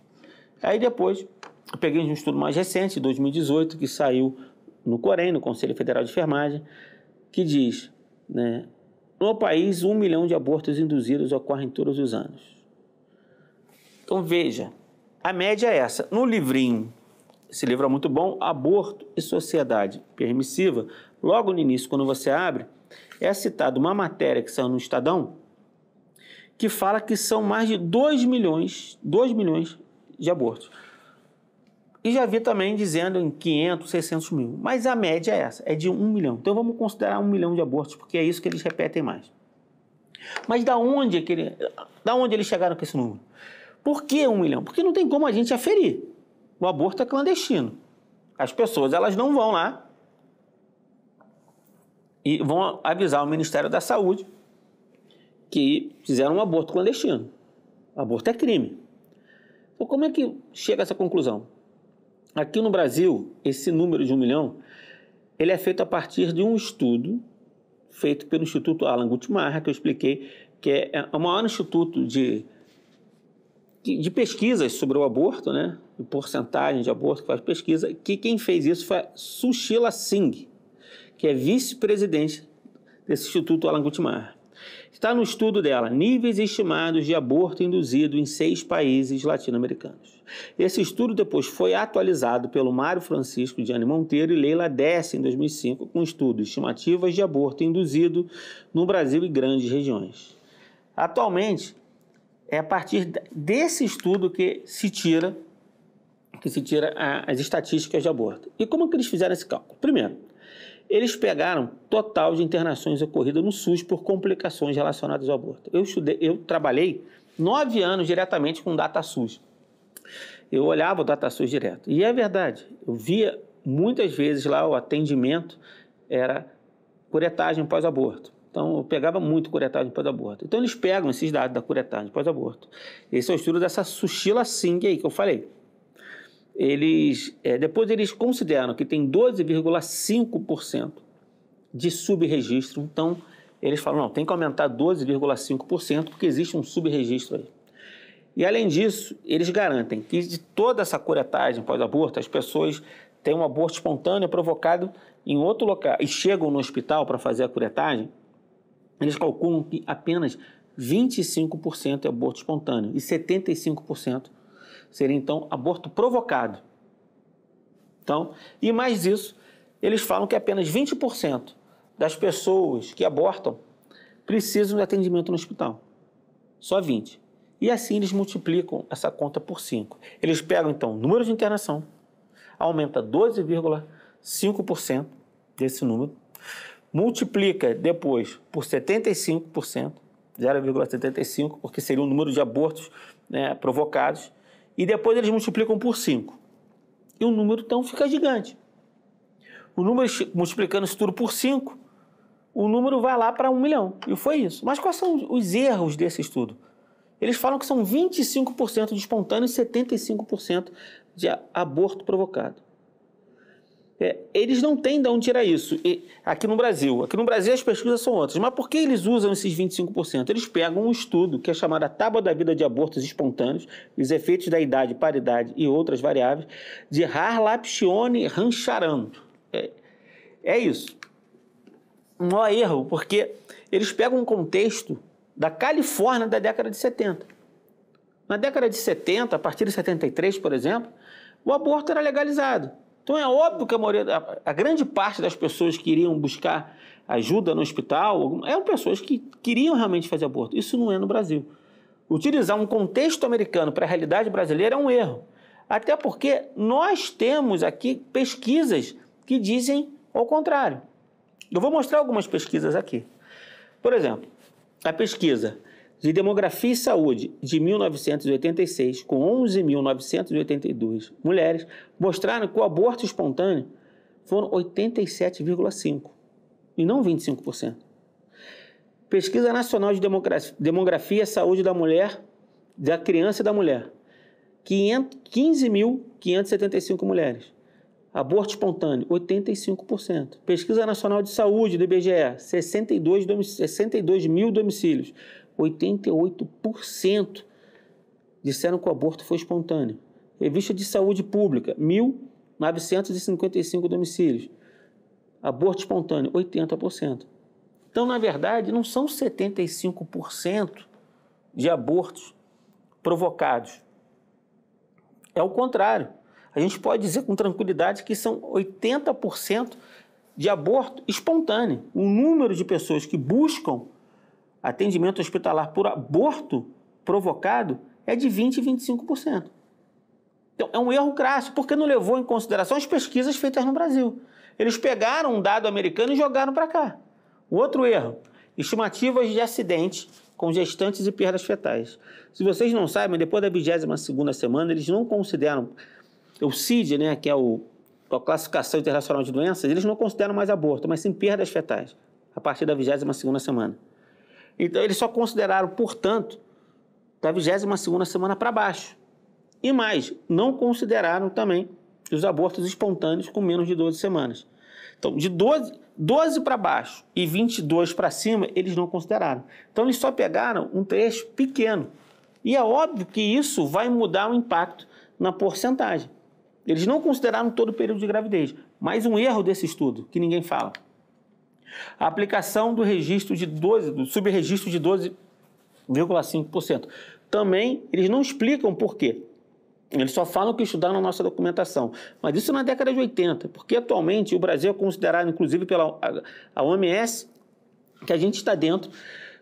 Aí depois, eu peguei um estudo mais recente, 2018, que saiu no Corém, no Conselho Federal de Enfermagem, que diz, né, no país, um milhão de abortos induzidos ocorrem todos os anos. Então veja, a média é essa. No livrinho, esse livro é muito bom, Aborto e Sociedade Permissiva, logo no início, quando você abre, é citada uma matéria que saiu no Estadão, que fala que são mais de 2 milhões, 2 milhões de abortos. E já vi também dizendo em 500, 600 mil. Mas a média é essa, é de 1 milhão. Então vamos considerar 1 milhão de abortos, porque é isso que eles repetem mais. Mas da onde, aquele, é da onde eles chegaram com esse número? Por que um milhão? Porque não tem como a gente aferir. O aborto é clandestino. As pessoas elas não vão lá e vão avisar o Ministério da Saúde que fizeram um aborto clandestino. O aborto é crime. Então, como é que chega a essa conclusão? Aqui no Brasil, esse número de um milhão, ele é feito a partir de um estudo feito pelo Instituto Alan Gutmarra, que eu expliquei, que é, é o maior instituto de de pesquisas sobre o aborto, né? De porcentagem de aborto que faz pesquisa, que quem fez isso foi Sushila Singh, que é vice-presidente desse Instituto Alan Gutmar. Está no estudo dela, níveis estimados de aborto induzido em seis países latino-americanos. Esse estudo depois foi atualizado pelo Mário Francisco Diane Monteiro e Leila Dess em 2005 com estudos estudo estimativas de aborto induzido no Brasil e grandes regiões. Atualmente, é a partir desse estudo que se tira que se tira a, as estatísticas de aborto. E como que eles fizeram esse cálculo? Primeiro, eles pegaram total de internações ocorridas no SUS por complicações relacionadas ao aborto. Eu estudei, eu trabalhei nove anos diretamente com o DataSUS. Eu olhava o DataSUS direto. E é verdade, eu via muitas vezes lá o atendimento era curetagem pós-aborto. Então, eu pegava muito curetagem pós-aborto. Então, eles pegam esses dados da curetagem pós-aborto. Esse é o estudo dessa sushila Singh aí que eu falei. Eles, é, depois eles consideram que tem 12,5% de subregistro. Então, eles falam, não, tem que aumentar 12,5% porque existe um subregistro aí. E, além disso, eles garantem que de toda essa curetagem pós-aborto, as pessoas têm um aborto espontâneo provocado em outro local e chegam no hospital para fazer a curetagem, eles calculam que apenas 25% é aborto espontâneo e 75% seria então aborto provocado. Então, e mais isso, eles falam que apenas 20% das pessoas que abortam precisam de atendimento no hospital. Só 20. E assim eles multiplicam essa conta por 5. Eles pegam então o número de internação, aumenta 12,5% desse número multiplica depois por 75%, 0,75, porque seria o número de abortos né, provocados, e depois eles multiplicam por 5. E o número então fica gigante. O número, multiplicando isso tudo por 5, o número vai lá para 1 um milhão. E foi isso. Mas quais são os erros desse estudo? Eles falam que são 25% de espontâneo e 75% de aborto provocado. É, eles não têm de onde tirar isso e, aqui no Brasil. Aqui no Brasil as pesquisas são outras. Mas por que eles usam esses 25%? Eles pegam um estudo que é chamado a Tábua da Vida de Abortos Espontâneos, os efeitos da idade, paridade e outras variáveis, de Harlapione Rancharan. É, é isso. Não há erro, porque eles pegam um contexto da Califórnia da década de 70. Na década de 70, a partir de 73, por exemplo, o aborto era legalizado. Então é óbvio que a maioria, a, a grande parte das pessoas que iriam buscar ajuda no hospital eram pessoas que queriam realmente fazer aborto. Isso não é no Brasil. Utilizar um contexto americano para a realidade brasileira é um erro. Até porque nós temos aqui pesquisas que dizem ao contrário. Eu vou mostrar algumas pesquisas aqui. Por exemplo, a pesquisa de Demografia e Saúde de 1986, com 11.982 mulheres, mostraram que o aborto espontâneo foram 87,5% e não 25%. Pesquisa Nacional de Demografia e Saúde da Mulher, da Criança e da Mulher, 15.575 mulheres. Aborto espontâneo, 85%. Pesquisa Nacional de Saúde do IBGE, 62 mil domicílios. 88% disseram que o aborto foi espontâneo. Revista de Saúde Pública, 1.955 domicílios. Aborto espontâneo, 80%. Então, na verdade, não são 75% de abortos provocados. É o contrário. A gente pode dizer com tranquilidade que são 80% de aborto espontâneo. O número de pessoas que buscam atendimento hospitalar por aborto provocado é de 20% e 25%. Então, é um erro crasso, porque não levou em consideração as pesquisas feitas no Brasil. Eles pegaram um dado americano e jogaram para cá. O outro erro, estimativas de acidentes com gestantes e perdas fetais. Se vocês não sabem, depois da 22ª semana, eles não consideram o CID, né, que é o, a classificação internacional de doenças, eles não consideram mais aborto, mas sim perdas fetais, a partir da 22ª semana. Então, eles só consideraram, portanto, da 22 semana para baixo. E mais, não consideraram também os abortos espontâneos com menos de 12 semanas. Então, de 12, 12 para baixo e 22 para cima, eles não consideraram. Então, eles só pegaram um trecho pequeno. E é óbvio que isso vai mudar o impacto na porcentagem. Eles não consideraram todo o período de gravidez. Mais um erro desse estudo, que ninguém fala. A aplicação do registro de 12, do subregistro de 12,5%. Também eles não explicam por quê. Eles só falam que estudaram a nossa documentação. Mas isso na década de 80, porque atualmente o Brasil é considerado, inclusive pela a OMS, que a gente está dentro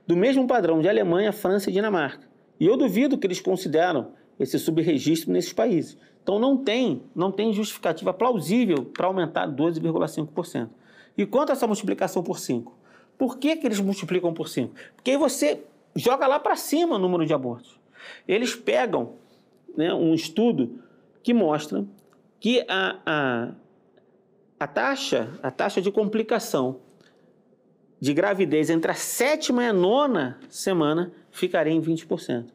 do mesmo padrão de Alemanha, França e Dinamarca. E eu duvido que eles consideram esse subregistro nesses países. Então não tem, não tem justificativa plausível para aumentar 12,5%. E quanto é essa multiplicação por 5? Por que, que eles multiplicam por 5? Porque aí você joga lá para cima o número de abortos. Eles pegam né, um estudo que mostra que a, a, a, taxa, a taxa de complicação de gravidez entre a sétima e a nona semana ficaria em 20%.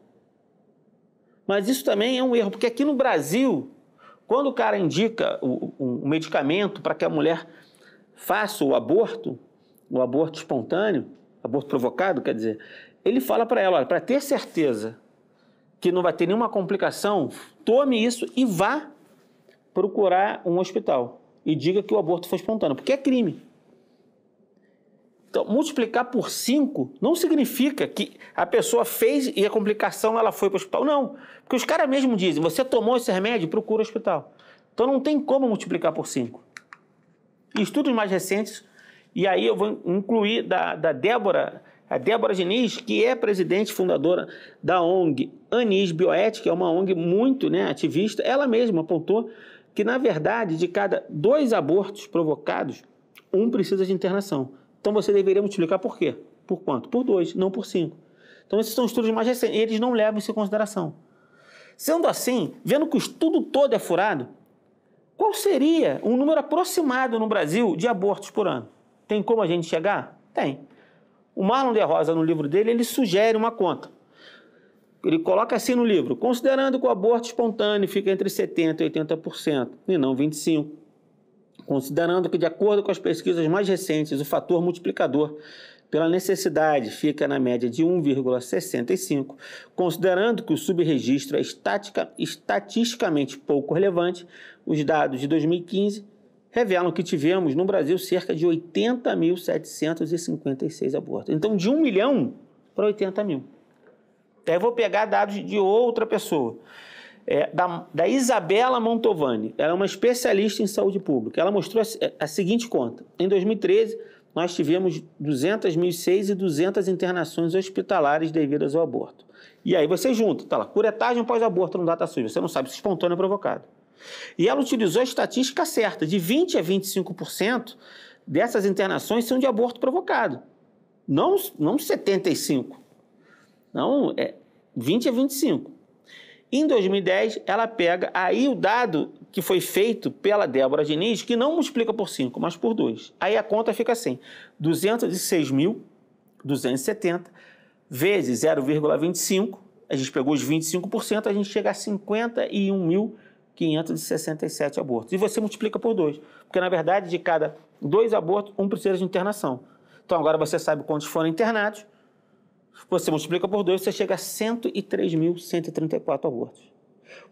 Mas isso também é um erro, porque aqui no Brasil, quando o cara indica o medicamento para que a mulher Faça o aborto, o aborto espontâneo, aborto provocado, quer dizer, ele fala para ela, olha, para ter certeza que não vai ter nenhuma complicação, tome isso e vá procurar um hospital e diga que o aborto foi espontâneo, porque é crime. Então, multiplicar por 5 não significa que a pessoa fez e a complicação ela foi para o hospital. Não. Porque os caras mesmo dizem, você tomou esse remédio, procura o hospital. Então não tem como multiplicar por 5 e estudos mais recentes. E aí eu vou incluir da, da Débora, a Débora Diniz, que é presidente fundadora da ONG Anis Bioética, é uma ONG muito né, ativista. Ela mesma apontou que, na verdade, de cada dois abortos provocados, um precisa de internação. Então você deveria multiplicar por quê? Por quanto? Por dois, não por cinco. Então esses são estudos mais recentes, eles não levam isso em consideração. Sendo assim, vendo que o estudo todo é furado, qual seria um número aproximado no Brasil de abortos por ano? Tem como a gente chegar? Tem. O Marlon de Rosa, no livro dele, ele sugere uma conta. Ele coloca assim no livro: considerando que o aborto espontâneo fica entre 70% e 80%, e não 25%. Considerando que, de acordo com as pesquisas mais recentes, o fator multiplicador pela necessidade, fica na média de 1,65, considerando que o subregistro é estatisticamente pouco relevante, os dados de 2015 revelam que tivemos no Brasil cerca de 80.756 abortos. Então, de 1 milhão para 80 mil. Até então, vou pegar dados de outra pessoa. É, da, da, Isabela Montovani, ela é uma especialista em saúde pública. Ela mostrou a, a seguinte conta: em 2013, nós tivemos seis e 200 internações hospitalares devidas ao aborto. E aí você junta, tá lá, curetagem pós-aborto no DataSUS, você não sabe se espontâneo é provocado. E ela utilizou a estatística certa, de 20 a 25% dessas internações são de aborto provocado. Não, não 75. Não, é 20 a 25. Em 2010, ela pega aí o dado que foi feito pela Débora Diniz, que não multiplica por 5, mas por 2. Aí a conta fica assim: 206.270 vezes 0,25, a gente pegou os 25%, a gente chega a 51.567 abortos. E você multiplica por 2, porque na verdade de cada dois abortos, um precisa de internação. Então agora você sabe quantos foram internados, você multiplica por 2, você chega a 103.134 abortos.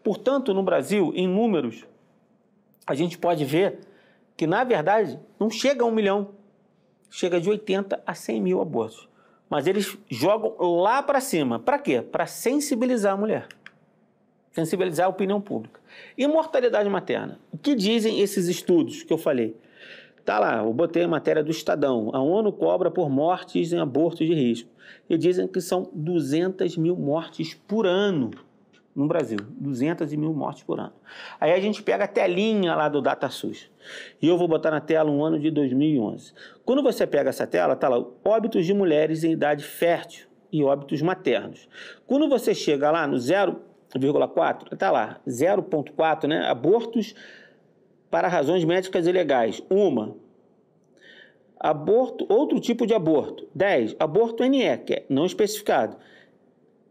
Portanto, no Brasil, em números, a gente pode ver que, na verdade, não chega a um milhão, chega de 80 a 100 mil abortos. Mas eles jogam lá para cima. Para quê? Para sensibilizar a mulher, sensibilizar a opinião pública. E mortalidade materna? O que dizem esses estudos que eu falei? Tá lá, eu botei a matéria do Estadão. A ONU cobra por mortes em abortos de risco. E dizem que são 200 mil mortes por ano no Brasil. 200 mil mortes por ano. Aí a gente pega a telinha lá do DataSUS. E eu vou botar na tela um ano de 2011. Quando você pega essa tela, tá lá, óbitos de mulheres em idade fértil e óbitos maternos. Quando você chega lá no 0,4, tá lá, 0,4, né? Abortos para razões médicas ilegais Uma, aborto, outro tipo de aborto. 10. Aborto NE, que é não especificado.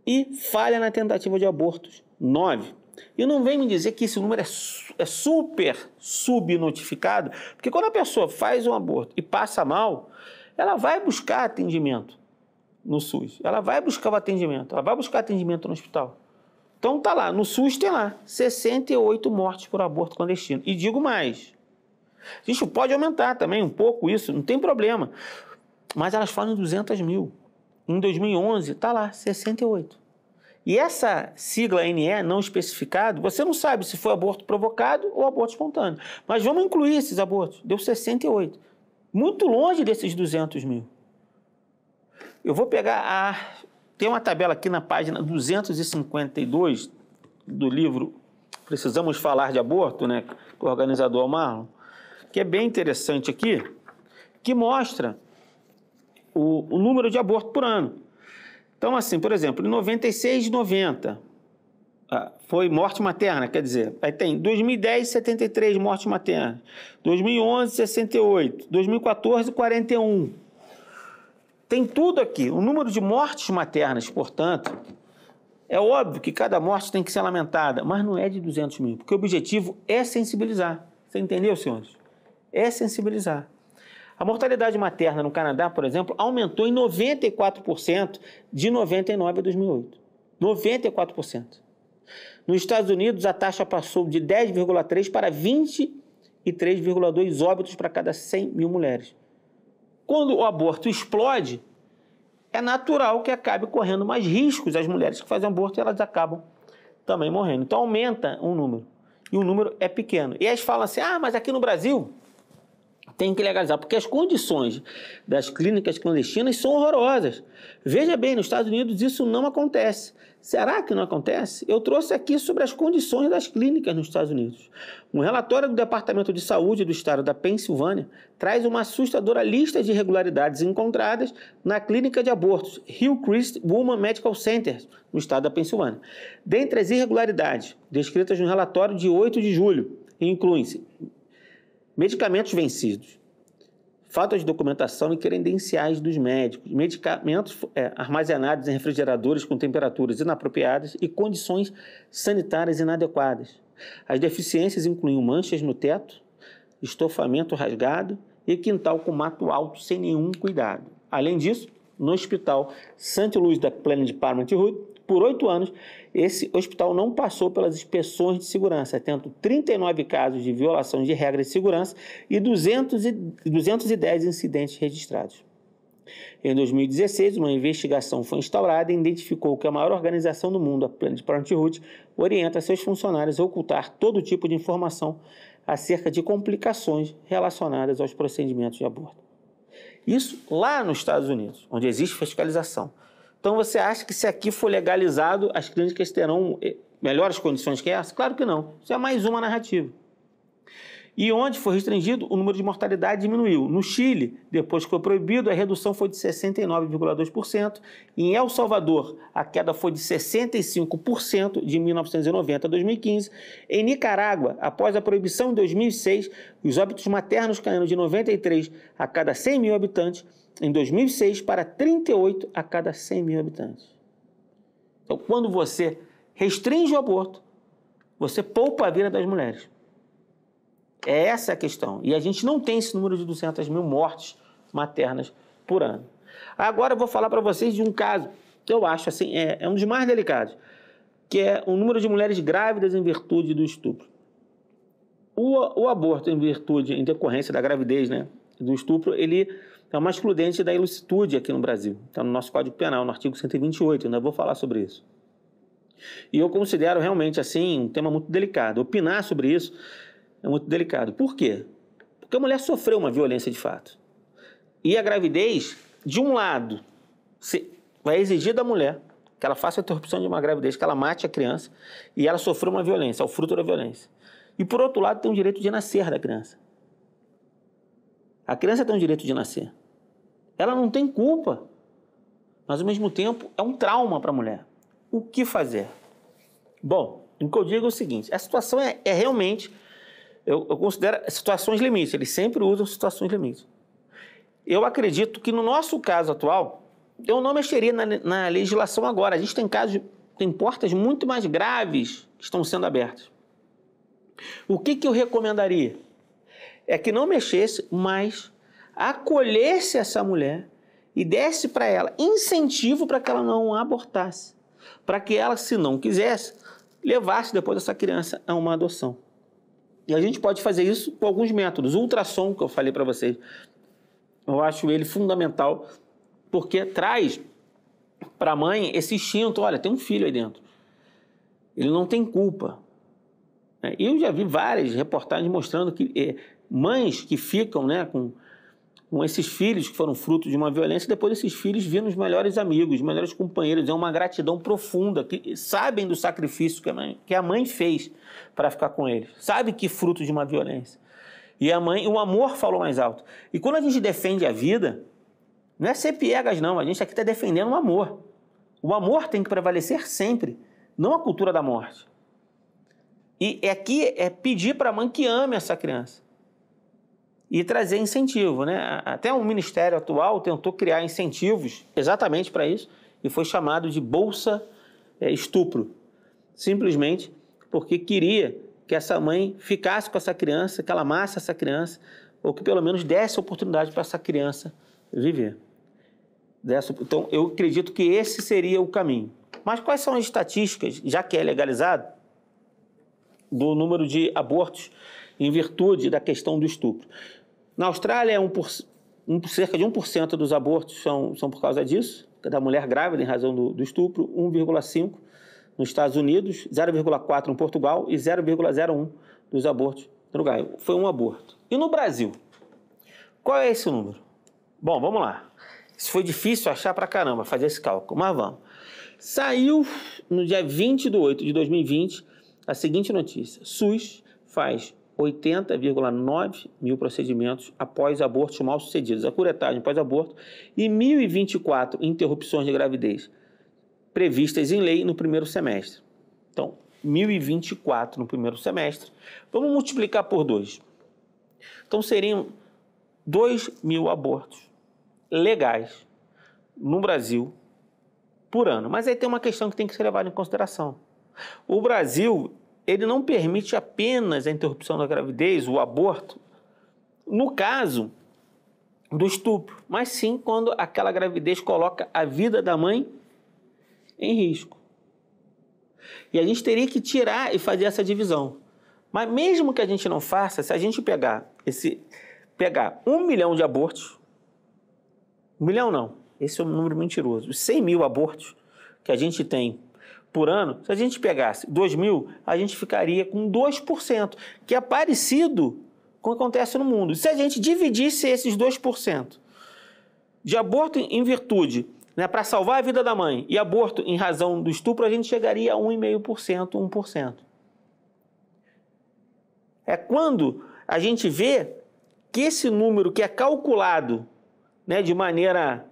E falha na tentativa de abortos. 9. E não vem me dizer que esse número é, é super subnotificado, porque quando a pessoa faz um aborto e passa mal, ela vai buscar atendimento no SUS, ela vai buscar o atendimento, ela vai buscar atendimento no hospital. Então tá lá, no SUS tem lá 68 mortes por aborto clandestino. E digo mais, isso pode aumentar também um pouco isso, não tem problema. Mas elas falam 200 mil. Em 2011 tá lá 68. E essa sigla NE não especificado, você não sabe se foi aborto provocado ou aborto espontâneo. Mas vamos incluir esses abortos. Deu 68. Muito longe desses 200 mil. Eu vou pegar a tem uma tabela aqui na página 252 do livro Precisamos Falar de Aborto, né, do organizador Marlon, que é bem interessante aqui, que mostra o, o número de abortos por ano. Então, assim, por exemplo, em 96 90 ah, foi morte materna, quer dizer, aí tem 2010, 73 morte materna, 2011, 68, 2014, 41. Tem tudo aqui. O número de mortes maternas, portanto, é óbvio que cada morte tem que ser lamentada, mas não é de 200 mil, porque o objetivo é sensibilizar. Você entendeu, senhores? É sensibilizar. A mortalidade materna no Canadá, por exemplo, aumentou em 94% de 99 a 2008. 94%. Nos Estados Unidos, a taxa passou de 10,3 para 23,2 óbitos para cada 100 mil mulheres. Quando o aborto explode, é natural que acabe correndo mais riscos. As mulheres que fazem aborto, elas acabam também morrendo. Então aumenta o um número. E o número é pequeno. E eles falam assim: ah, mas aqui no Brasil tem que legalizar, porque as condições das clínicas clandestinas são horrorosas. Veja bem, nos Estados Unidos isso não acontece. Será que não acontece? Eu trouxe aqui sobre as condições das clínicas nos Estados Unidos. Um relatório do Departamento de Saúde do estado da Pensilvânia traz uma assustadora lista de irregularidades encontradas na clínica de abortos Hillcrest Woman Medical Center, no estado da Pensilvânia. Dentre as irregularidades descritas no relatório de 8 de julho, incluem-se medicamentos vencidos, falta de documentação e credenciais dos médicos, medicamentos é, armazenados em refrigeradores com temperaturas inapropriadas e condições sanitárias inadequadas. As deficiências incluem manchas no teto, estofamento rasgado e quintal com mato alto sem nenhum cuidado. Além disso, no hospital Santa Luz da Plena de Parma de Hood, por oito anos, esse hospital não passou pelas inspeções de segurança, tendo 39 casos de violação de regras de segurança e 200 e, 210 incidentes registrados. Em 2016, uma investigação foi instaurada e identificou que a maior organização do mundo, a Planned Parenthood, orienta seus funcionários a ocultar todo tipo de informação acerca de complicações relacionadas aos procedimentos de aborto. Isso lá nos Estados Unidos, onde existe fiscalização. Então você acha que se aqui for legalizado, as clínicas terão eh, melhores condições que essa? Claro que não. Isso é mais uma narrativa. E onde foi restringido, o número de mortalidade diminuiu. No Chile, depois que foi proibido, a redução foi de 69,2%. Em El Salvador, a queda foi de 65% de 1990 a 2015. Em Nicarágua, após a proibição em 2006, os óbitos maternos caíram de 93 a cada 100 mil habitantes em 2006 para 38 a cada 100 mil habitantes. Então, quando você restringe o aborto, você poupa a vida das mulheres. É essa a questão. E a gente não tem esse número de 200 mil mortes maternas por ano. Agora eu vou falar para vocês de um caso que eu acho assim, é, é um dos mais delicados, que é o número de mulheres grávidas em virtude do estupro. O, o aborto em virtude, em decorrência da gravidez, né, do estupro, ele então, é uma excludente da ilicitude aqui no Brasil. Está no nosso Código Penal, no artigo 128, ainda vou falar sobre isso. E eu considero realmente assim um tema muito delicado. Opinar sobre isso é muito delicado. Por quê? Porque a mulher sofreu uma violência de fato. E a gravidez, de um lado, vai exigir da mulher que ela faça a interrupção de uma gravidez, que ela mate a criança e ela sofreu uma violência, é o fruto da violência. E por outro lado, tem o direito de nascer da criança. A criança tem o direito de nascer. Ela não tem culpa, mas ao mesmo tempo é um trauma para a mulher. O que fazer? Bom, o que eu digo é o seguinte: a situação é, é realmente, eu, eu, considero situações limites, eles sempre usam situações limites. Eu acredito que no nosso caso atual, eu não mexeria na, na legislação agora. A gente tem casos, tem portas muito mais graves que estão sendo abertas. O que, que eu recomendaria? É que não mexesse, mas acolhesse essa mulher e desse para ela incentivo para que ela não abortasse, para que ela, se não quisesse, levasse depois essa criança a uma adoção. E a gente pode fazer isso com alguns métodos. O ultrassom, que eu falei para vocês, eu acho ele fundamental, porque traz para a mãe esse instinto: olha, tem um filho aí dentro. Ele não tem culpa. É, eu já vi várias reportagens mostrando que é, mães que ficam né, com com esses filhos que foram fruto de uma violência, depois esses filhos viram os melhores amigos, os melhores companheiros. É uma gratidão profunda, que sabem do sacrifício que a mãe, que a mãe fez para ficar com eles. Sabe que fruto de uma violência. E a mãe, o amor falou mais alto. E quando a gente defende a vida, não é ser piegas, não. A gente aqui está defendendo o amor. O amor tem que prevalecer sempre, não a cultura da morte. E aqui é, é pedir para a mãe que ame essa criança e trazer incentivo. Né? Até o um ministério atual tentou criar incentivos exatamente para isso e foi chamado de Bolsa é, Estupro, simplesmente porque queria que essa mãe ficasse com essa criança, que ela amasse essa criança, ou que pelo menos desse oportunidade para essa criança viver. Então, eu acredito que esse seria o caminho. Mas quais são as estatísticas, já que é legalizado, do número de abortos em virtude da questão do estupro? Na Austrália, é um por, um, cerca de 1% dos abortos são, são por causa disso, da mulher grávida em razão do, do estupro, 1,5% nos Estados Unidos, 0,4% em Portugal e 0,01% dos abortos no lugar. Foi um aborto. E no Brasil? Qual é esse número? Bom, vamos lá. Isso foi difícil achar pra caramba, fazer esse cálculo, mas vamos. Saiu no dia 20 de 8 de 2020 a seguinte notícia: SUS faz 80,9 mil procedimentos após abortos mal sucedidos, a curetagem após aborto, e 1.024 interrupções de gravidez previstas em lei no primeiro semestre. Então, 1.024 no primeiro semestre. Vamos multiplicar por 2. Então, seriam 2 mil abortos legais no Brasil por ano. Mas aí tem uma questão que tem que ser levada em consideração. O Brasil ele não permite apenas a interrupção da gravidez, o aborto, no caso do estupro, mas sim quando aquela gravidez coloca a vida da mãe em risco. E a gente teria que tirar e fazer essa divisão. Mas mesmo que a gente não faça, se a gente pegar esse pegar um milhão de abortos, um milhão não, esse é um número mentiroso, 100 mil abortos que a gente tem por ano, se a gente pegasse 2 mil, a gente ficaria com 2%, que é parecido com o que acontece no mundo. Se a gente dividisse esses 2% de aborto em virtude, né, para salvar a vida da mãe, e aborto em razão do estupro, a gente chegaria a 1,5%, 1%. É quando a gente vê que esse número que é calculado né, de maneira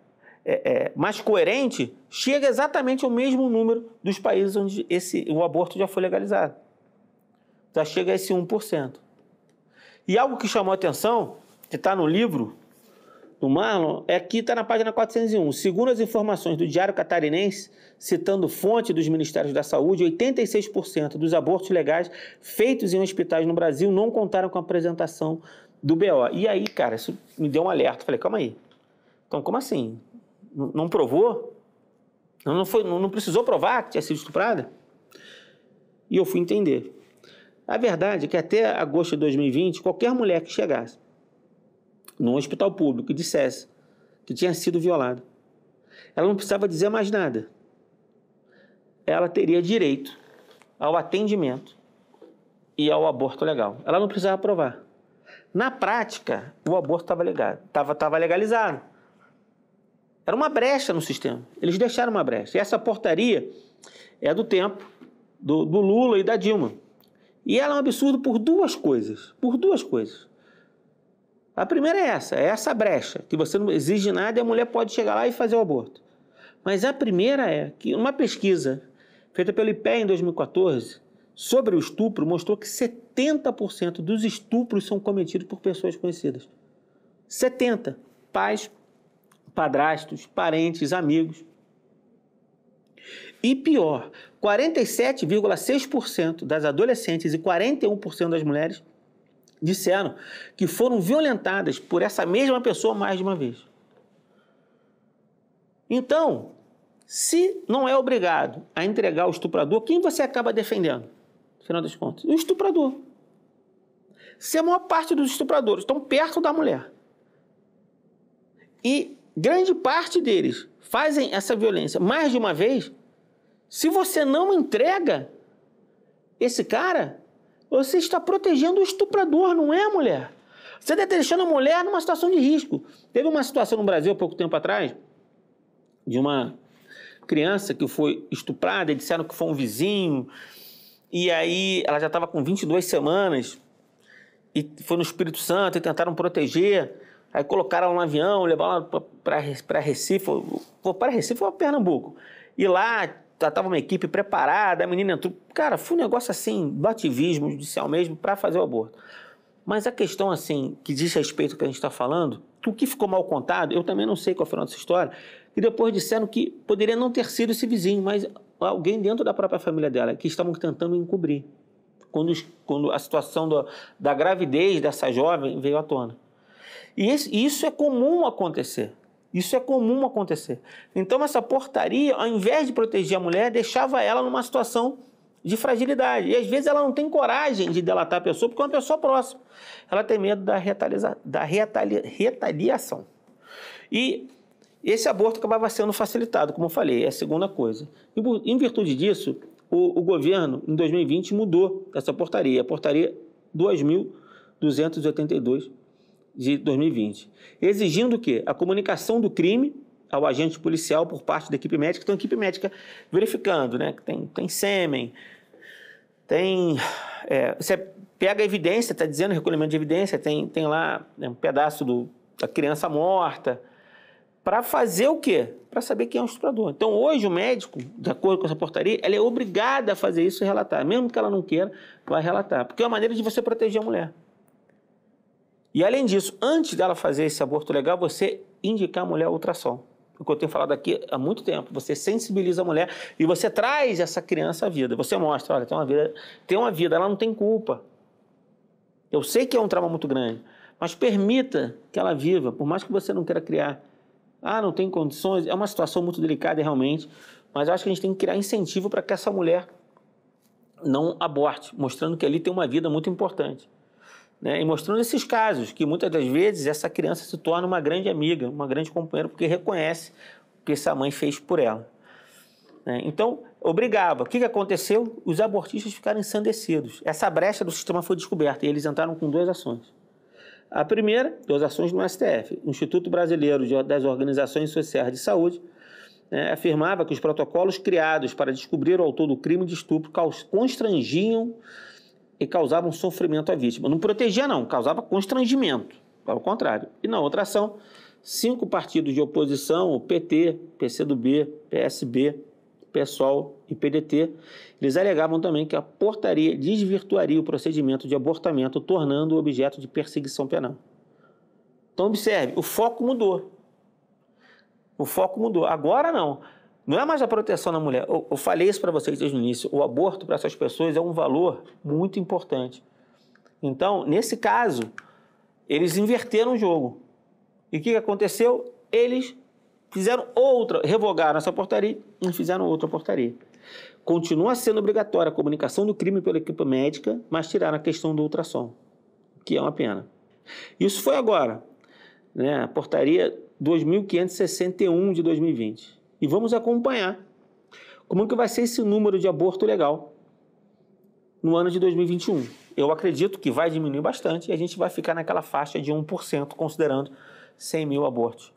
é, é, mais coerente chega exatamente ao mesmo número dos países onde esse, o aborto já foi legalizado. Já então, chega a esse 1%. E algo que chamou a atenção, que está no livro do Marlon, é que está na página 401. Segundo as informações do Diário Catarinense, citando fonte dos Ministérios da Saúde, 86% dos abortos legais feitos em hospitais no Brasil não contaram com a apresentação do BO. E aí, cara, isso me deu um alerta. Falei, calma aí. Então, como assim? Não provou? Não, foi, não, não precisou provar que tinha sido estuprada? E eu fui entender. A verdade é que até agosto de 2020, qualquer mulher que chegasse num hospital público e dissesse que tinha sido violada, ela não precisava dizer mais nada. Ela teria direito ao atendimento e ao aborto legal. Ela não precisava provar. Na prática, o aborto estava legalizado. Era uma brecha no sistema. Eles deixaram uma brecha. E essa portaria é do tempo do, do Lula e da Dilma. E ela é um absurdo por duas coisas. Por duas coisas. A primeira é essa, é essa brecha, que você não exige nada e a mulher pode chegar lá e fazer o aborto. Mas a primeira é que uma pesquisa feita pelo IPE em 2014 sobre o estupro mostrou que 70% dos estupros são cometidos por pessoas conhecidas. 70 pais, padrastos, parentes, amigos. E pior, 47,6% das adolescentes e 41% das mulheres disseram que foram violentadas por essa mesma pessoa mais de uma vez. Então, se não é obrigado a entregar o estuprador, quem você acaba defendendo? final das contas, o estuprador. Se é a maior parte dos estupradores estão perto da mulher e grande parte deles fazem essa violência mais de uma vez, se você não entrega esse cara, você está protegendo o estuprador, não é, mulher? Você está deixando a mulher numa situação de risco. Teve uma situação no Brasil há pouco tempo atrás, de uma criança que foi estuprada, disseram que foi um vizinho, e aí ela já estava com 22 semanas, e foi no Espírito Santo e tentaram proteger. Aí colocaram um avião, levaram para Recife, para Recife ou Pernambuco. E lá estava uma equipe preparada, a menina entrou. Cara, foi um negócio assim, do ativismo judicial mesmo, para fazer o aborto. Mas a questão, assim, que diz respeito ao que a gente está falando, o que ficou mal contado, eu também não sei qual foi a nossa história, e depois disseram que poderia não ter sido esse vizinho, mas alguém dentro da própria família dela, que estavam tentando encobrir, quando, quando a situação do, da gravidez dessa jovem veio à tona. E isso é comum acontecer. Isso é comum acontecer. Então, essa portaria, ao invés de proteger a mulher, deixava ela numa situação de fragilidade. E às vezes ela não tem coragem de delatar a pessoa porque é uma pessoa próxima. Ela tem medo da, retaliza... da retali... retaliação. E esse aborto acabava sendo facilitado, como eu falei, é a segunda coisa. E, em virtude disso, o, o governo, em 2020, mudou essa portaria, a portaria 2282 de 2020, exigindo que a comunicação do crime ao agente policial por parte da equipe médica. Então, a equipe médica verificando, né? Que tem, tem sêmen, tem. É, você pega a evidência, está dizendo recolhimento de evidência, tem, tem lá né, um pedaço do, da criança morta. Para fazer o quê? Para saber quem é o estuprador. Então, hoje, o médico, de acordo com essa portaria, ela é obrigada a fazer isso e relatar. Mesmo que ela não queira, vai relatar. Porque é uma maneira de você proteger a mulher. E além disso, antes dela fazer esse aborto legal, você indicar a mulher a ultrassom. O que eu tenho falado aqui há muito tempo. Você sensibiliza a mulher e você traz essa criança à vida. Você mostra, olha, tem uma vida, tem uma vida, ela não tem culpa. Eu sei que é um trauma muito grande, mas permita que ela viva, por mais que você não queira criar. Ah, não tem condições, é uma situação muito delicada realmente, mas eu acho que a gente tem que criar incentivo para que essa mulher não aborte, mostrando que ali tem uma vida muito importante. Né? E mostrando esses casos, que muitas das vezes essa criança se torna uma grande amiga, uma grande companheira, porque reconhece o que essa mãe fez por ela. Né? Então, obrigava. O que, que aconteceu? Os abortistas ficaram ensandecidos. Essa brecha do sistema foi descoberta e eles entraram com duas ações. A primeira, duas ações no STF. O Instituto Brasileiro das Organizações Sociais de Saúde né, afirmava que os protocolos criados para descobrir o autor do crime de estupro constrangiam e causava um sofrimento à vítima. Não protegia, não, causava constrangimento, ao contrário. E na outra ação, cinco partidos de oposição, o PT, PCdoB, PSB, PSOL e PDT, eles alegavam também que a portaria desvirtuaria o procedimento de abortamento, tornando-o objeto de perseguição penal. Então, observe, o foco mudou. O foco mudou. Agora não. Não é mais a proteção da mulher. Eu, eu falei isso para vocês desde o início. O aborto para essas pessoas é um valor muito importante. Então, nesse caso, eles inverteram o jogo. E o que aconteceu? Eles fizeram outra, revogaram essa portaria e fizeram outra portaria. Continua sendo obrigatória a comunicação do crime pela equipe médica, mas tiraram a questão do ultrassom, que é uma pena. Isso foi agora, né? A portaria 2561 de 2020 e vamos acompanhar como que vai ser esse número de aborto legal no ano de 2021. Eu acredito que vai diminuir bastante e a gente vai ficar naquela faixa de 1%, considerando 100 mil abortos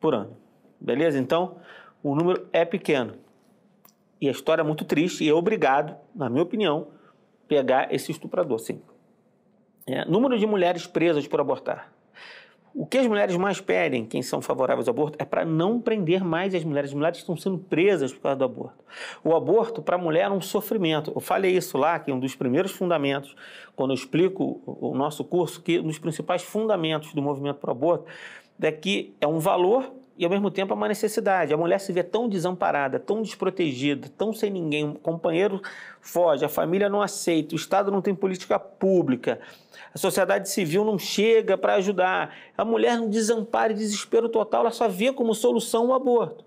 por ano. Beleza? Então, o número é pequeno. E a história é muito triste e é obrigado, na minha opinião, pegar esse estuprador, sim. É, número de mulheres presas por abortar. O que as mulheres mais pedem, quem são favoráveis ao aborto, é para não prender mais as mulheres. As mulheres estão sendo presas por causa do aborto. O aborto, para a mulher, é um sofrimento. Eu falei isso lá, que é um dos primeiros fundamentos, quando eu explico o nosso curso, que um dos principais fundamentos do movimento para o aborto é que é um valor e ao mesmo tempo é uma necessidade. A mulher se vê tão desamparada, tão desprotegida, tão sem ninguém. O companheiro foge, a família não aceita, o Estado não tem política pública, a sociedade civil não chega para ajudar. A mulher no desamparo e desespero total, ela só vê como solução o aborto.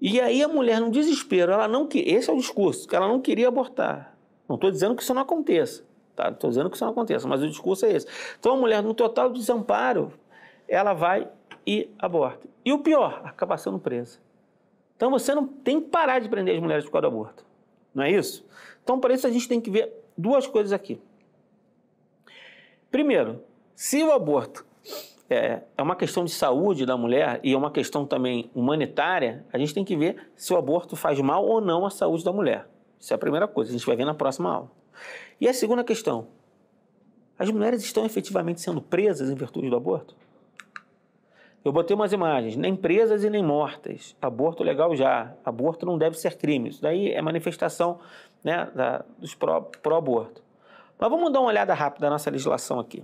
E aí a mulher no desespero, ela não que esse é o discurso, que ela não queria abortar. Não estou dizendo que isso não aconteça. Tá? Estou dizendo que isso não aconteça, mas o discurso é esse. Então a mulher, no total desamparo, ela vai e aborto E o pior, acaba sendo presa. Então você não tem que parar de prender as mulheres por causa do aborto. Não é isso? Então, para isso, a gente tem que ver duas coisas aqui. Primeiro, se o aborto é, é, uma questão de saúde da mulher e é uma questão também humanitária, a gente tem que ver se o aborto faz mal ou não à saúde da mulher. Isso é a primeira coisa, a gente vai ver na próxima aula. E a segunda questão: as mulheres estão efetivamente sendo presas em virtude do aborto? Eu botei umas imagens, nem presas e nem mortas. Aborto legal já. Aborto não deve ser crime. Isso daí é manifestação né, da, dos pró-aborto. Pró Mas vamos dar uma olhada rápida na nossa legislação aqui.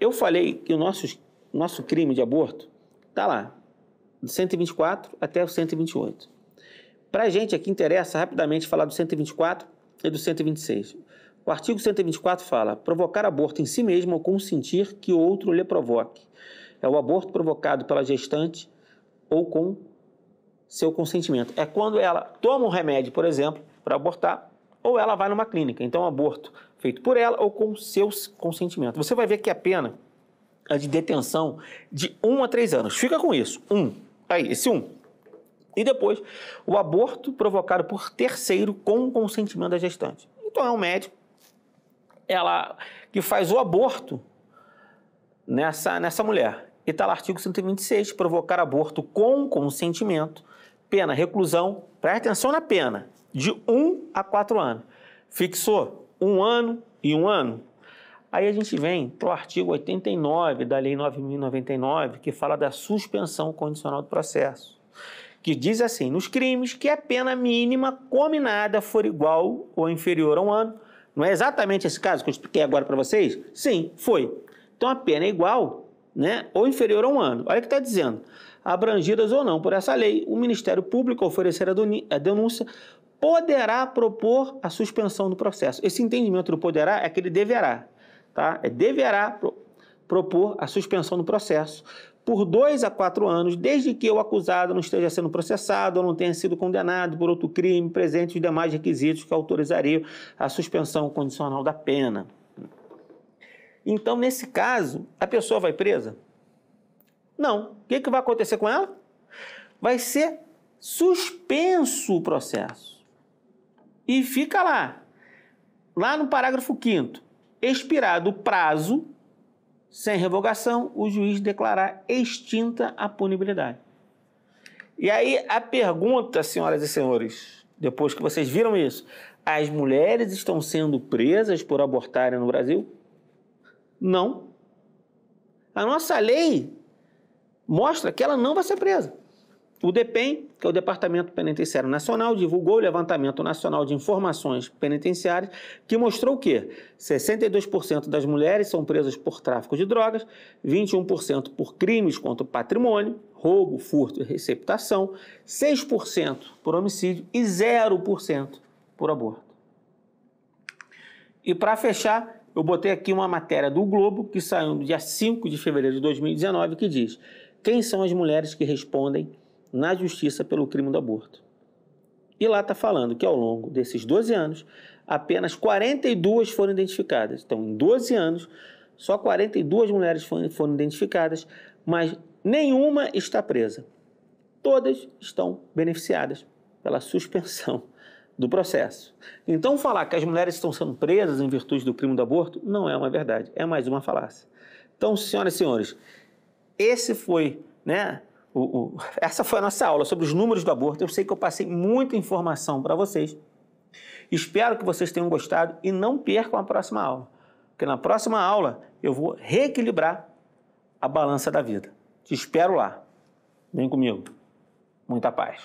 Eu falei que o nosso, nosso crime de aborto está lá, do 124 até o 128. Para a gente aqui interessa rapidamente falar do 124 e do 126. O artigo 124 fala: provocar aborto em si mesmo ou consentir que outro lhe provoque. É o aborto provocado pela gestante ou com seu consentimento. É quando ela toma um remédio, por exemplo, para abortar, ou ela vai numa clínica. Então, é aborto feito por ela ou com seu consentimento. Você vai ver que a pena é de detenção de um a três anos. Fica com isso. Um. Aí, esse um. E depois, o aborto provocado por terceiro com consentimento da gestante. Então, é um médico ela que faz o aborto nessa, nessa mulher. E está lá artigo 126, provocar aborto com consentimento, pena, reclusão, presta atenção na pena, de 1 um a 4 anos. Fixou um ano e um ano. Aí a gente vem para o artigo 89 da Lei 9.099, que fala da suspensão condicional do processo, que diz assim, nos crimes que a pena mínima combinada for igual ou inferior a um ano, não é exatamente esse caso que eu expliquei agora para vocês? Sim, foi. Então a pena é igual né, ou inferior a um ano. Olha o que está dizendo. Abrangidas ou não por essa lei, o Ministério Público oferecer a denúncia poderá propor a suspensão do processo. Esse entendimento do poderá é que ele deverá, tá? É deverá propor a suspensão do processo por dois a quatro anos, desde que o acusado não esteja sendo processado ou não tenha sido condenado por outro crime, presente os demais requisitos que autorizariam a suspensão condicional da pena. Então, nesse caso, a pessoa vai presa? Não. O que, que vai acontecer com ela? Vai ser suspenso o processo. E fica lá. Lá no parágrafo 5 expirado o prazo sem revogação, o juiz declarar extinta a punibilidade. E aí a pergunta, senhoras e senhores, depois que vocês viram isso, as mulheres estão sendo presas por abortarem no Brasil? Não. A nossa lei mostra que ela não vai ser presa. O DEPEN, que é o Departamento Penitenciário Nacional, divulgou o levantamento nacional de informações penitenciárias que mostrou que 62% das mulheres são presas por tráfico de drogas, 21% por crimes contra o patrimônio, roubo, furto e receptação, 6% por homicídio e 0% por aborto. E para fechar, eu botei aqui uma matéria do Globo que saiu no dia 5 de fevereiro de 2019 que diz: Quem são as mulheres que respondem na justiça pelo crime do aborto. E lá está falando que ao longo desses 12 anos, apenas 42 foram identificadas. Então, em 12 anos, só 42 mulheres foram, foram identificadas, mas nenhuma está presa. Todas estão beneficiadas pela suspensão do processo. Então, falar que as mulheres estão sendo presas em virtude do crime do aborto não é uma verdade, é mais uma falácia. Então, senhoras e senhores, esse foi né, o, o, essa foi a nossa aula sobre os números do aborto. Eu sei que eu passei muita informação para vocês. Espero que vocês tenham gostado e não percam a próxima aula, porque na próxima aula eu vou reequilibrar a balança da vida. Te espero lá. Vem comigo. Muita paz.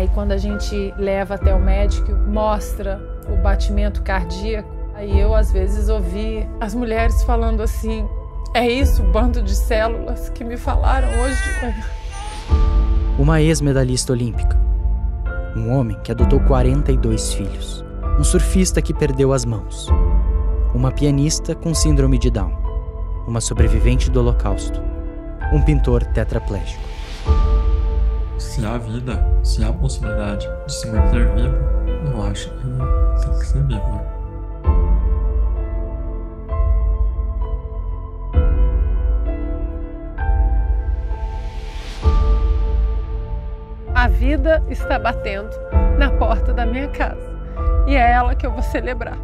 aí quando a gente leva até o médico, mostra o batimento cardíaco, aí eu às vezes ouvi as mulheres falando assim: "É isso, bando de células que me falaram hoje de manhã". Uma ex-medalhista olímpica, um homem que adotou 42 filhos, um surfista que perdeu as mãos, uma pianista com síndrome de Down, uma sobrevivente do Holocausto, um pintor tetraplégico se há vida, se há possibilidade de se manter vivo, eu acho que tem que ser vivo. Né? A vida está batendo na porta da minha casa e é ela que eu vou celebrar.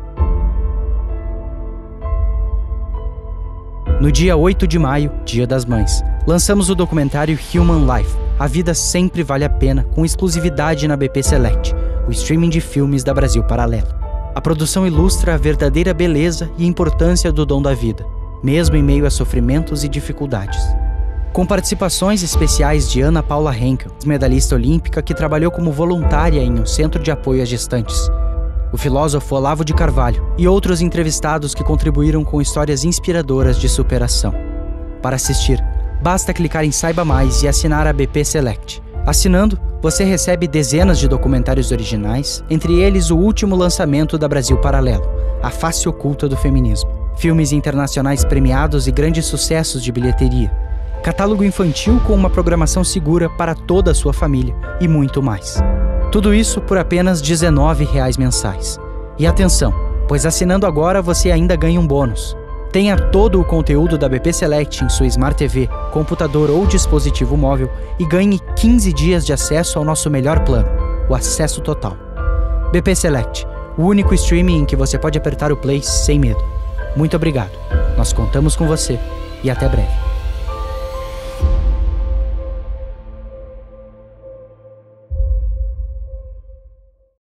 No dia 8 de maio, Dia das Mães, lançamos o documentário Human Life a vida sempre vale a pena, com exclusividade na BP Select, o streaming de filmes da Brasil Paralelo. A produção ilustra a verdadeira beleza e importância do dom da vida, mesmo em meio a sofrimentos e dificuldades. Com participações especiais de Ana Paula Henkel, medalhista olímpica que trabalhou como voluntária em um centro de apoio às gestantes, o filósofo Olavo de Carvalho e outros entrevistados que contribuíram com histórias inspiradoras de superação. Para assistir, basta clicar em Saiba Mais e assinar a BP Select. Assinando, você recebe dezenas de documentários originais, entre eles o último lançamento da Brasil Paralelo, A Face Oculta do Feminismo. Filmes internacionais premiados e grandes sucessos de bilheteria. Catálogo infantil com uma programação segura para toda a sua família e muito mais. Tudo isso por apenas R$ 19 mensais. E atenção, pois assinando agora você ainda ganha um bônus. Tenha todo o conteúdo da BP Select em sua Smart TV, computador ou dispositivo móvel e ganhe 15 dias de acesso ao nosso melhor plano, o acesso total. BP Select, o único streaming em que você pode apertar o play sem medo. Muito obrigado. Nós contamos com você e até breve.